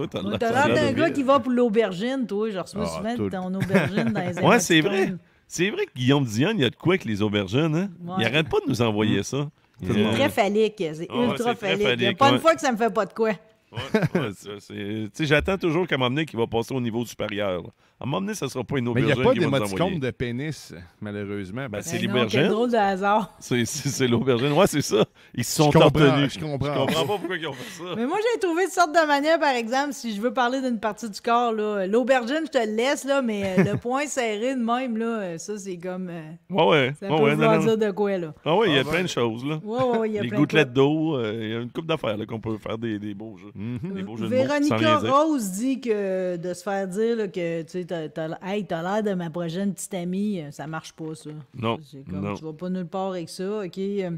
T'as l'air d'un gars qui va pour l'aubergine, toi. Je reçois ah, souvent ton aubergine dans les Ouais, c'est vrai. C'est vrai que Guillaume Dion, il y a de quoi avec les aubergines. Hein? Il arrête pas de nous envoyer ça. Euh, ah, c'est très phallique. C'est ultra phallique. Il n'y a pas une fois que ça me fait pas de quoi. Ouais, J'attends toujours qu'à m'amener qu'il va passer au niveau supérieur. À un moment donné, ça ne sera pas une aubergine. Mais il n'y a pas d'émoticône de pénis, malheureusement. Ben, ben c'est ben l'aubergine. C'est drôle de hasard. C'est l'aubergine. Ouais, c'est ça. Ils se sont je comprends, Je comprends. Je comprends pas pourquoi ils ont fait ça. Mais moi, j'ai trouvé une sorte de manière, par exemple, si je veux parler d'une partie du corps. L'aubergine, je te laisse, là, mais euh, le point serré de même, euh, ça, c'est comme. Euh, ouais, ouais. Ça ouais, peut ouais, dire de quoi, là. Ah, ouais, il y a ah plein de choses, là. Ouais, ouais, y a Les gouttelettes d'eau, il y a une coupe d'affaires qu'on peut faire des, beaux jeux. Mhm. Véronica Rose dit que de se faire dire que tu t'as, hey, t'as l'air de ma prochaine petite amie, euh, ça marche pas, ça. Non. C'est comme, tu vas pas nulle part avec ça, OK? Euh,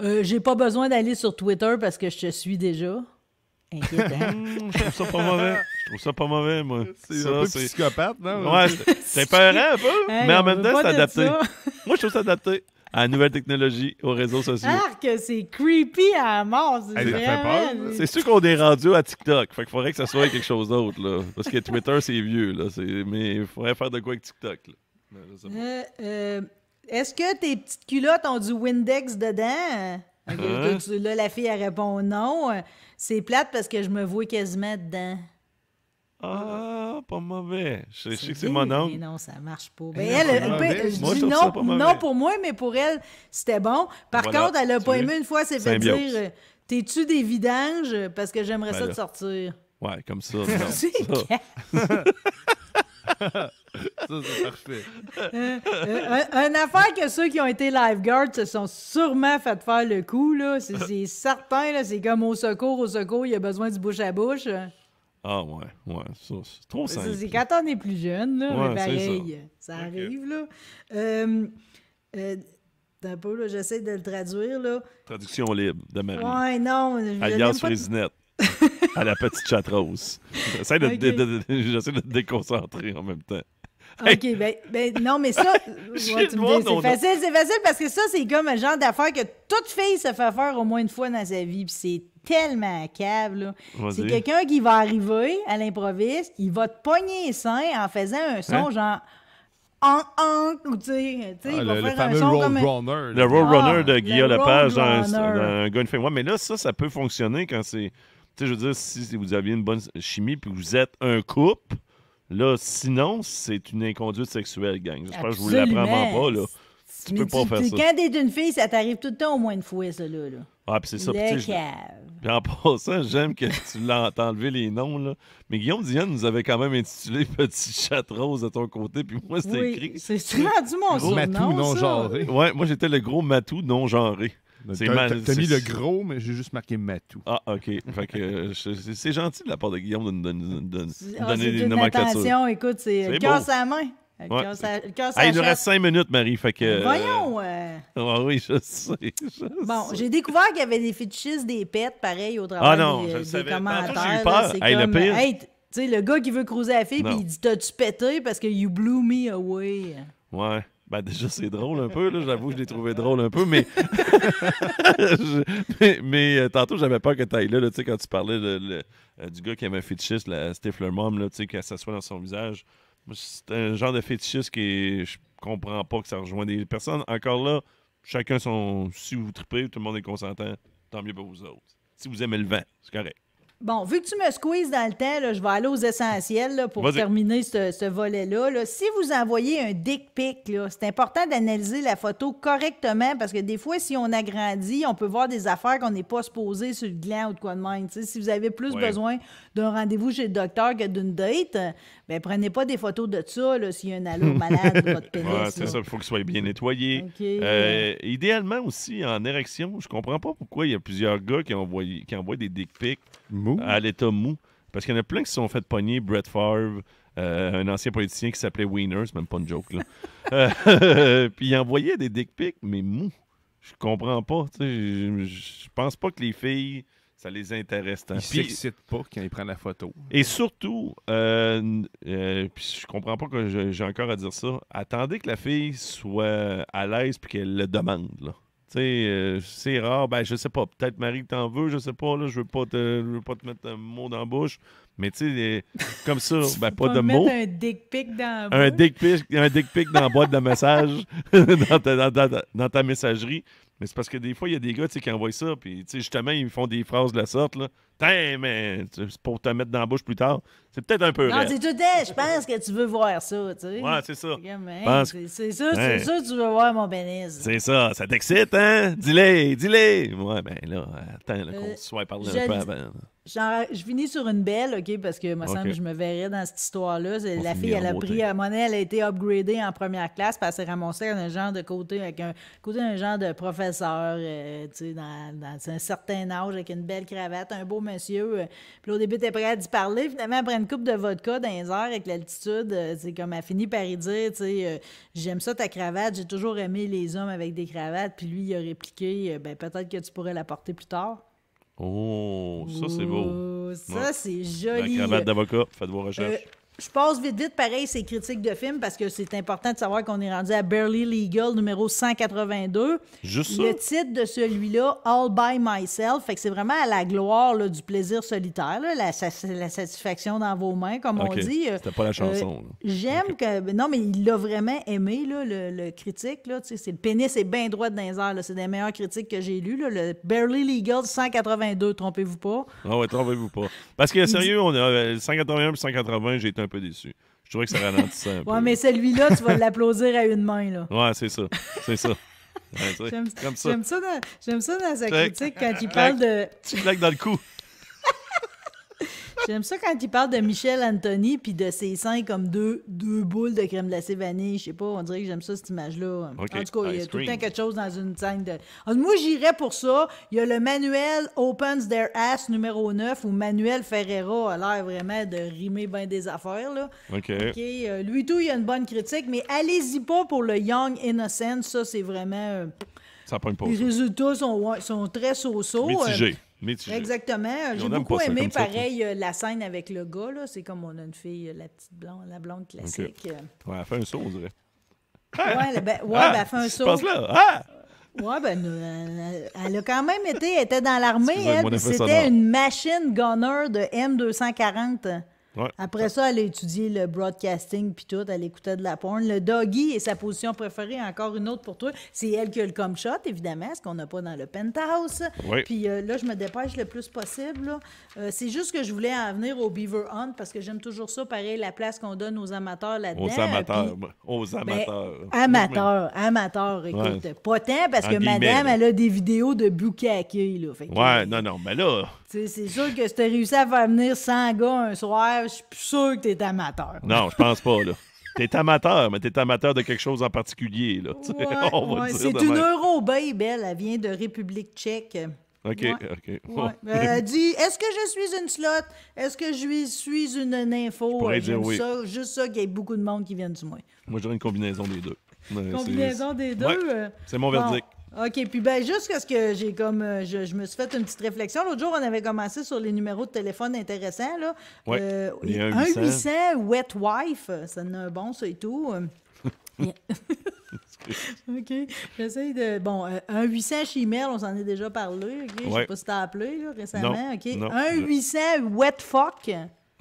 euh, j'ai pas besoin d'aller sur Twitter parce que je te suis déjà. Inquiétant. Hein? Hmm, je trouve ça pas mauvais. Je trouve ça pas mauvais, moi. C'est un peu psychopathe, non? Ouais, c'est, peur un peu, mais en même temps, c'est adapté. moi, je trouve ça adapté. à la nouvelle technologie, aux réseaux sociaux. Ah, que c'est creepy à mort, c'est C'est sûr qu'on est rendu à TikTok. Fait qu'il faudrait que ça soit quelque chose d'autre, Parce que Twitter, c'est vieux, là. Mais il faudrait faire de quoi avec TikTok, ben, euh, euh, Est-ce que tes petites culottes ont du Windex dedans? Hein? Là, la fille, elle répond non. C'est plate parce que je me vois quasiment dedans. Ah, pas mauvais. Je, sais que c'est mon oncle. non, ça marche pas. non, pour moi, mais pour elle, c'était bon. Par contre, elle a pas aimé une fois, c'est fait dire euh, T'es-tu des vidanges Parce que j'aimerais ça de ben te sortir. Ouais, comme ça. ça, c'est parfait. Euh, euh un, affaire que ceux qui ont été lifeguards se sont sûrement fait faire le coup, là. C'est certain, là. C'est comme au secours, au secours, il y a besoin du bouche à bouche. Ah ouais, ouais, ça, c'est trop simple. C'est quand on est plus jeune, là, mais pareil, ça. arrive, là. Euh, peu, là, j'essaie de le traduire, là. Traduction libre de Marie. Ouais, non. Alliance Frésinette. à la petite chatrose. J'essaie de, de, de, te déconcentrer en même temps. OK, ben, ben, non, mais ça, c'est facile, c'est facile parce que ça, c'est comme le genre d'affaire que toute fille se fait faire au moins une fois dans sa vie. Puis c'est tellement câble. C'est quelqu'un qui va arriver à l'improviste, il va te pogner les seins en faisant un son hein? genre en en ou tu sais, ah, le, faire un comme le ah, runner de Guillaume Lepage dans un, gars mais là ça ça peut fonctionner quand c'est tu sais je veux dire si vous aviez une bonne chimie puis vous êtes un couple Là, sinon, c'est une inconduite sexuelle, gang. J'espère que je vous l'apprends pas, là. Tu peux pas faire ça. Quand t'es une fille, ça t'arrive tout le temps au moins une fois, ça, là. Ah, puis c'est ça. Puis en passant, j'aime que tu l'as enlevé les noms, là. Mais Guillaume Diane nous avait quand même intitulé Petit chat rose à ton côté, puis moi, c'était écrit. C'est rendu mon gros matou non genré. Ouais, moi, j'étais le gros matou non genré. T'as mis le gros, mais j'ai juste marqué Matou. Ah, OK. Fait que euh, c'est gentil de la part de Guillaume de nous donner des ah, nomenclatures. Attention, écoute, c'est « main. il nous reste cinq minutes, Marie. Euh, Voyons! Euh. ah oui, je sais. bon, j'ai découvert qu'il y avait des fétichistes, des pets, pareil, au travail. Ah non, des, je le savais. comme, le Hey, tu sais, le gars qui veut croiser la fille, puis il dit T'as-tu pété parce que you blew me away? Ouais. Ben, déjà, c'est drôle un peu. J'avoue je l'ai trouvé drôle un peu, mais, mais, euh, tantôt, j'avais peur que tu ailles là, quand tu parlais euh, du gars qui avait un fétichiste, la Stifler Mom, qu'elle s'assoit dans son visage. C'est un genre de fétichiste qui je comprends pas que ça rejoint des personnes. Encore là, chacun son. Si vous tripez, tout le monde est consentant, tant mieux pour vous autres. Si vous aimez le vent, c'est correct. Bon, vu que tu me squeezes dans le temps, je vais aller aux essentiels pour terminer ce, volet-là. Si vous envoyez un dick pic, c'est important d'analyser la photo correctement parce que des fois, si on agrandit, on peut voir des affaires qu'on n'est pas supposé sur le gland ou de quoi de même. si vous avez plus besoin d'un rendez-vous chez le docteur que d'une date, ben prenez pas des photos de ça s'il y a un allure malade votre pénis. c'est ça, il faut qu'il soit bien nettoyé. Euh, idéalement aussi, en érection, je comprends pas pourquoi il y a plusieurs gars qui envoient, qui envoient des dick pics. À l'état mou. Parce qu'il y en a plein qui se sont fait pogner. Brett Favre, euh, un ancien politicien qui s'appelait Wiener, c'est même pas une joke. Là. Euh, puis il envoyait des dick pics, mais mou. Je comprends pas. Je, je pense pas que les filles, ça les intéresse tant. Ils s'excitent pas quand ils prennent la photo. Et surtout, euh, puis je comprends pas que j'ai encore à dire ça, attendez que la fille soit à l'aise puis qu'elle le demande. Là. Euh, c'est rare. Ben, je sais pas. Peut-être, Marie, t'en veux. Je sais pas. Là, je veux pas te, veux pas te mettre un mot dans la bouche. Mais tu sais, euh, comme ça, ben, pas, de mots. un dick pic dans la un dick pic, un dick pic dans la boîte de message, dans, ta, dans, ta messagerie. Mais c'est parce que des fois, il y a des gars qui envoient ça, puis justement, ils font des phrases de la sorte. Là. mais c'est pour te mettre dans la bouche plus tard. C'est peut-être un peu. Non, c'est tout je pense que tu veux voir ça. tu Ouais, c'est ça. C'est sûr, c'est sûr que tu veux voir mon bénisse. C'est ça, ça t'excite, hein? Dis-le, dis-le. Ouais, ben là, attends qu'on te euh, soit parlé un peu avant je finis sur une belle, OK, parce que moi, je me verrais dans cette histoire-là. La fille, elle a pris, à monnaie, elle a été upgradée en première classe, puis elle s'est ramassée un genre de côté, avec un côté un genre de professeur, euh, tu sais, dans, un certain âge, avec une belle cravate, un beau monsieur. Euh, puis au début, t'es prêt à d'y parler. Finalement, après une coupe de vodka dans les heures, avec l'altitude, euh, c'est comme elle finit par y dire, tu sais, j'aime ça ta cravate, j'ai toujours aimé les hommes avec des cravates. Puis lui, il a répliqué, ben peut-être que tu pourrais la porter plus tard. Oh, ça, c'est beau. Oh, ça, c'est joli. La cravate d'avocat, faites vos recherches. Euh, je passe vite, vite, pareil, ces critiques de films, parce que c'est important de savoir qu'on est rendu à Barely Legal numéro 182. Juste ça. Le titre de celui-là, All by Myself, fait que c'est vraiment à la gloire du plaisir solitaire, la, satisfaction dans vos mains, comme on dit. Euh, C'était pas la chanson. Euh, j'aime que. Non, mais il l'a vraiment aimé, le, critique. Là, c'est le pénis est bien droit de les C'est des meilleures critiques que j'ai lues. le Barely Legal 182, trompez-vous pas. Ah ouais, trompez-vous pas. Parce que sérieux, on a 181 et 180, j'ai été un peu déçu. Je trouvais que ça ralentissait un peu. Ouais, mais celui-là, tu vas l'applaudir à une main, là. Ouais, c'est ça. C'est ça. j'aime ça. dans, j'aime ça dans sa critique quand il parle de. Tu claques dans le cou. J'aime ça quand il parle de Michel Anthony puis de ses seins comme deux, deux boules de crème glacée vanille. Je sais pas, on dirait que j'aime ça, cette image-là. En tout cas, il y a tout le temps quelque chose dans une scène de. Ah, moi, j'irais pour ça. Il y a le manuel Opens Their Ass numéro 9 où Manuel Ferreira a l'air vraiment de rimer bien des affaires. Là. OK. Euh, lui, tout, il y a une bonne critique, mais allez-y pas pour le Young Innocent. Ça, c'est vraiment. Euh, ça Les résultats sont, très so Mitigés. Euh, Exactement. J'ai beaucoup aimé, pareil, euh, la scène avec le gars. C'est comme on a une fille, euh, la petite blonde, la blonde classique. Euh. Ouais, elle fait un saut, on dirait. Ouais, ben, ouais, ah! ben, elle fait un saut. là. Ah! Ouais, ben, elle a quand même été, était dans l'armée, elle, c'était une machine gunner de M240. Après ça, elle a étudié le broadcasting, puis tout, elle écoutait de la porn. Le doggy et sa position préférée, encore une autre pour toi. C'est elle qui a le com shot, évidemment, ce qu'on n'a pas dans le penthouse. Puis euh, là, je me dépêche le plus possible. Euh, c'est juste que je voulais en venir au Beaver Hunt, parce que j'aime toujours ça, pareil, la place qu'on donne aux amateurs là-dedans. Aux amateurs. aux ben, amateurs. amateurs, amateurs, écoute. Pas tant, parce que madame, elle a des vidéos de bouquets à Là, ouais, euh, non, non, mais là... C'est sûr que si t'as réussi à faire venir 100 gars un soir, je suis plus sûr que t'es amateur. Non, je pense pas, là. T'es amateur, mais t'es amateur de quelque chose en particulier, là. Ouais, ouais, c'est une euro-babe, elle. Elle vient de République tchèque. OK, OK. Ouais. Euh, elle dit Est-ce que je suis une slot Est-ce que je suis une info euh, ça, Juste ça, qu'il y a beaucoup de monde qui viennent du moins. Moi, j'aurais une combinaison des deux. combinaison des deux euh, C'est mon verdict. OK, puis ben juste parce que j'ai comme euh, je, me suis fait une petite réflexion. L'autre jour, on avait commencé sur les numéros de téléphone intéressants. Là. Ouais, euh, 1 800. 800 Wet Wife, ça donne un bon, ça et tout. Euh, OK. J'essaie de. Bon, euh, un 800 Chimel, on s'en est déjà parlé. OK. ne sais pas si as appelé là, récemment. Non, OK. Non, un 800 Wet Fuck.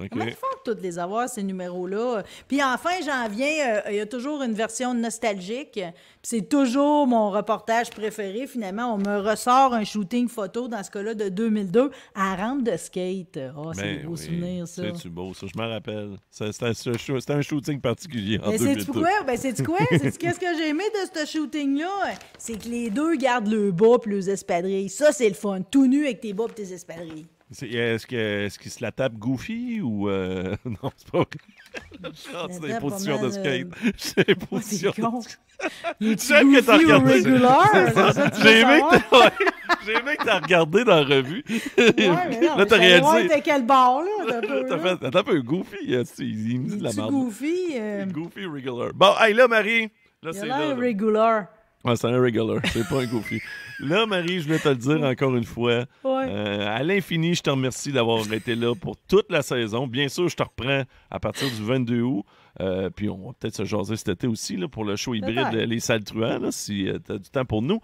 C'est Comment ils toutes les avoir, ces numéros-là? Puis enfin, j'en viens, euh, il y a toujours une version nostalgique. c'est toujours mon reportage préféré. Finalement, on me ressort un shooting photo, dans ce cas-là, de 2002 à rampe de skate. Oh, c'est ben des beaux souvenirs, ça. C'est-tu beau, ça? Je m'en rappelle. C'était un shooting particulier en ben, Mais c'est quoi? Ben, c'est quoi? Qu'est-ce que j'ai aimé de ce shooting-là? C'est que les deux gardent le bas et les espadrilles. Ça, c'est le fun. Tout nu avec tes bas et tes espadrilles. Est-ce est qu'il se la tape goofy ou. Euh, non, c'est pas C'est des positions de euh, skate. C'est oh, skate. positions. sais que t'as regardé. J'ai aimé, J'ai aimé que t'as regardé dans la revue. Ouais, mais non, là, t'as réalisé. quel bord, là? T'as fait. un peu, goofy. Euh, il me dit de la Goofy. Euh... Goofy regular. Bon, là, Marie. Là, c'est. un regular. c'est un regular. C'est pas un goofy. Là, Marie, je voulais te le dire encore une fois. Euh, à l'infini, je te remercie d'avoir été là pour toute la saison. Bien sûr, je te reprends à partir du 22 août. Euh, puis on va peut-être se jaser cet été aussi là, pour le show hybride Les Salles Truands, si euh, tu as du temps pour nous.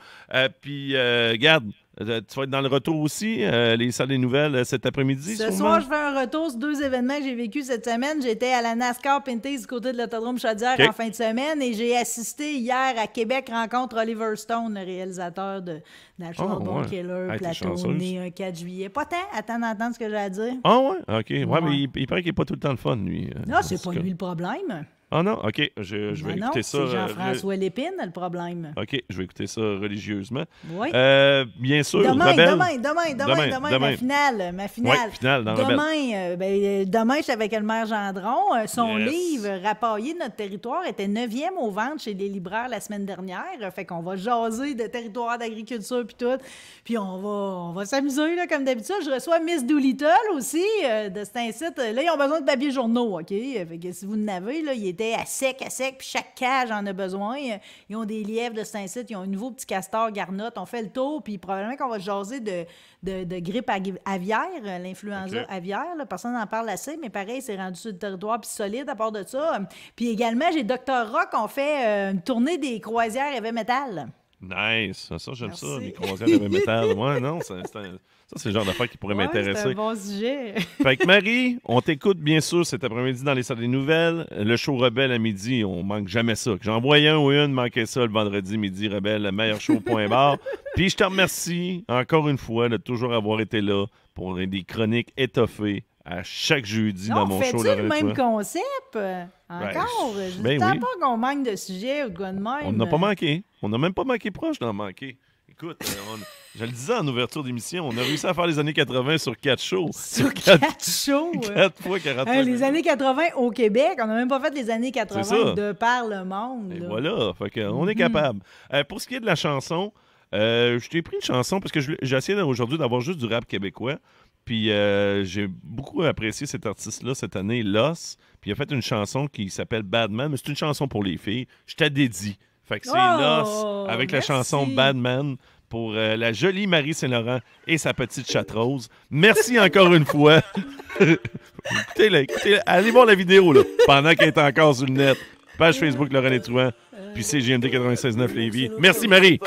puis, garde, euh, tu vas être dans le retour aussi, euh, les salles des nouvelles euh, cet après-midi. Ce soir, je fais un retour sur deux événements que j'ai vécu cette semaine. J'étais à la NASCAR Pintés du côté de l'autodrome Chaudière en fin de semaine et j'ai assisté hier à Québec rencontre Oliver Stone, le réalisateur de National oh, Bon Killer, ah, Plateau, né un 4 juillet. Pas tant, attends d'entendre ce que j'ai à dire. Ah ouais, ok. Ouais, mais il, paraît qu'il n'est pas tout le temps le fun, lui. Non, c'est pas lui le problème. Ah non, ok, je, je vais ben écouter non, ça. C'est euh, Jean-François Lépine, le problème. Ok, je vais écouter ça religieusement. Oui. Euh, bien sûr, demain, demain, demain, demain, demain, demain, ma finale. Ma finale. finale dans demain, euh, ben, demain, je suis avec Elmer Gendron. Euh, son livre, Rapailler notre territoire, était 9e au ventre chez les libraires la semaine dernière. Fait qu'on va jaser de territoire, d'agriculture, puis tout. Puis on va, on va s'amuser, là, comme d'habitude. Je reçois Miss Doolittle aussi de cet incite. Là, ils ont besoin de papier journaux, OK? Fait que si vous n'avez, là, il est à sec, à sec, puis chaque cage en a besoin. Ils ont des lièvres de saint ils ont un nouveau petit castor garnotte. On fait le tour, puis probablement qu'on va jaser de, de, de grippe aviaire, l'influenza aviaire. Personne n'en parle assez, mais pareil, c'est rendu sur le territoire, puis solide à part de ça. Puis également, j'ai Docteur Rock, on fait euh, une tournée des croisières heavy métal Nice, ça, j'aime ça, les croisières heavy metal. Ouais, non, c'est un ça, c'est le genre d'affaires qui pourrait m'intéresser. C'est un bon sujet. fait que Marie, on t'écoute bien sûr cet après-midi dans les salles des nouvelles. Le show Rebelle à midi, on manque jamais ça. J'en voyais un ou une manquer ça le vendredi midi, Rebelle, le meilleur show.bar. Puis je te remercie encore une fois de toujours avoir été là pour des chroniques étoffées à chaque jeudi dans mon show. le même concept? Encore? Ben, je ne ben pas qu'on manque de sujets ou de On n'a pas manqué. On n'a même pas manqué proche d'en manquer. Écoute, euh, on... Je le disais en ouverture d'émission, on a réussi à faire les années 80 sur quatre shows. Sur quatre, shows? quatre fois 40 Les années 80 au Québec, on n'a même pas fait les années 80 de par le monde. voilà, on est mm-hmm. capable. Euh, pour ce qui est de la chanson, euh, je t'ai pris une chanson parce que j'essayais aujourd'hui d'avoir juste du rap québécois. Puis euh, j'ai beaucoup apprécié cet artiste-là cette année, Loss. Puis il a fait une chanson qui s'appelle Badman, mais c'est une chanson pour les filles. Je t'ai dédié. Fait que c'est oh, Loss avec la chanson Badman pour euh, la jolie Marie Saint-Laurent et sa petite chatte rose. Merci encore une fois. écoutez allez voir la vidéo là, pendant qu'elle est encore sur le net. Page Facebook Laurent toi puis c'est 96.9 Lévis. Merci Marie.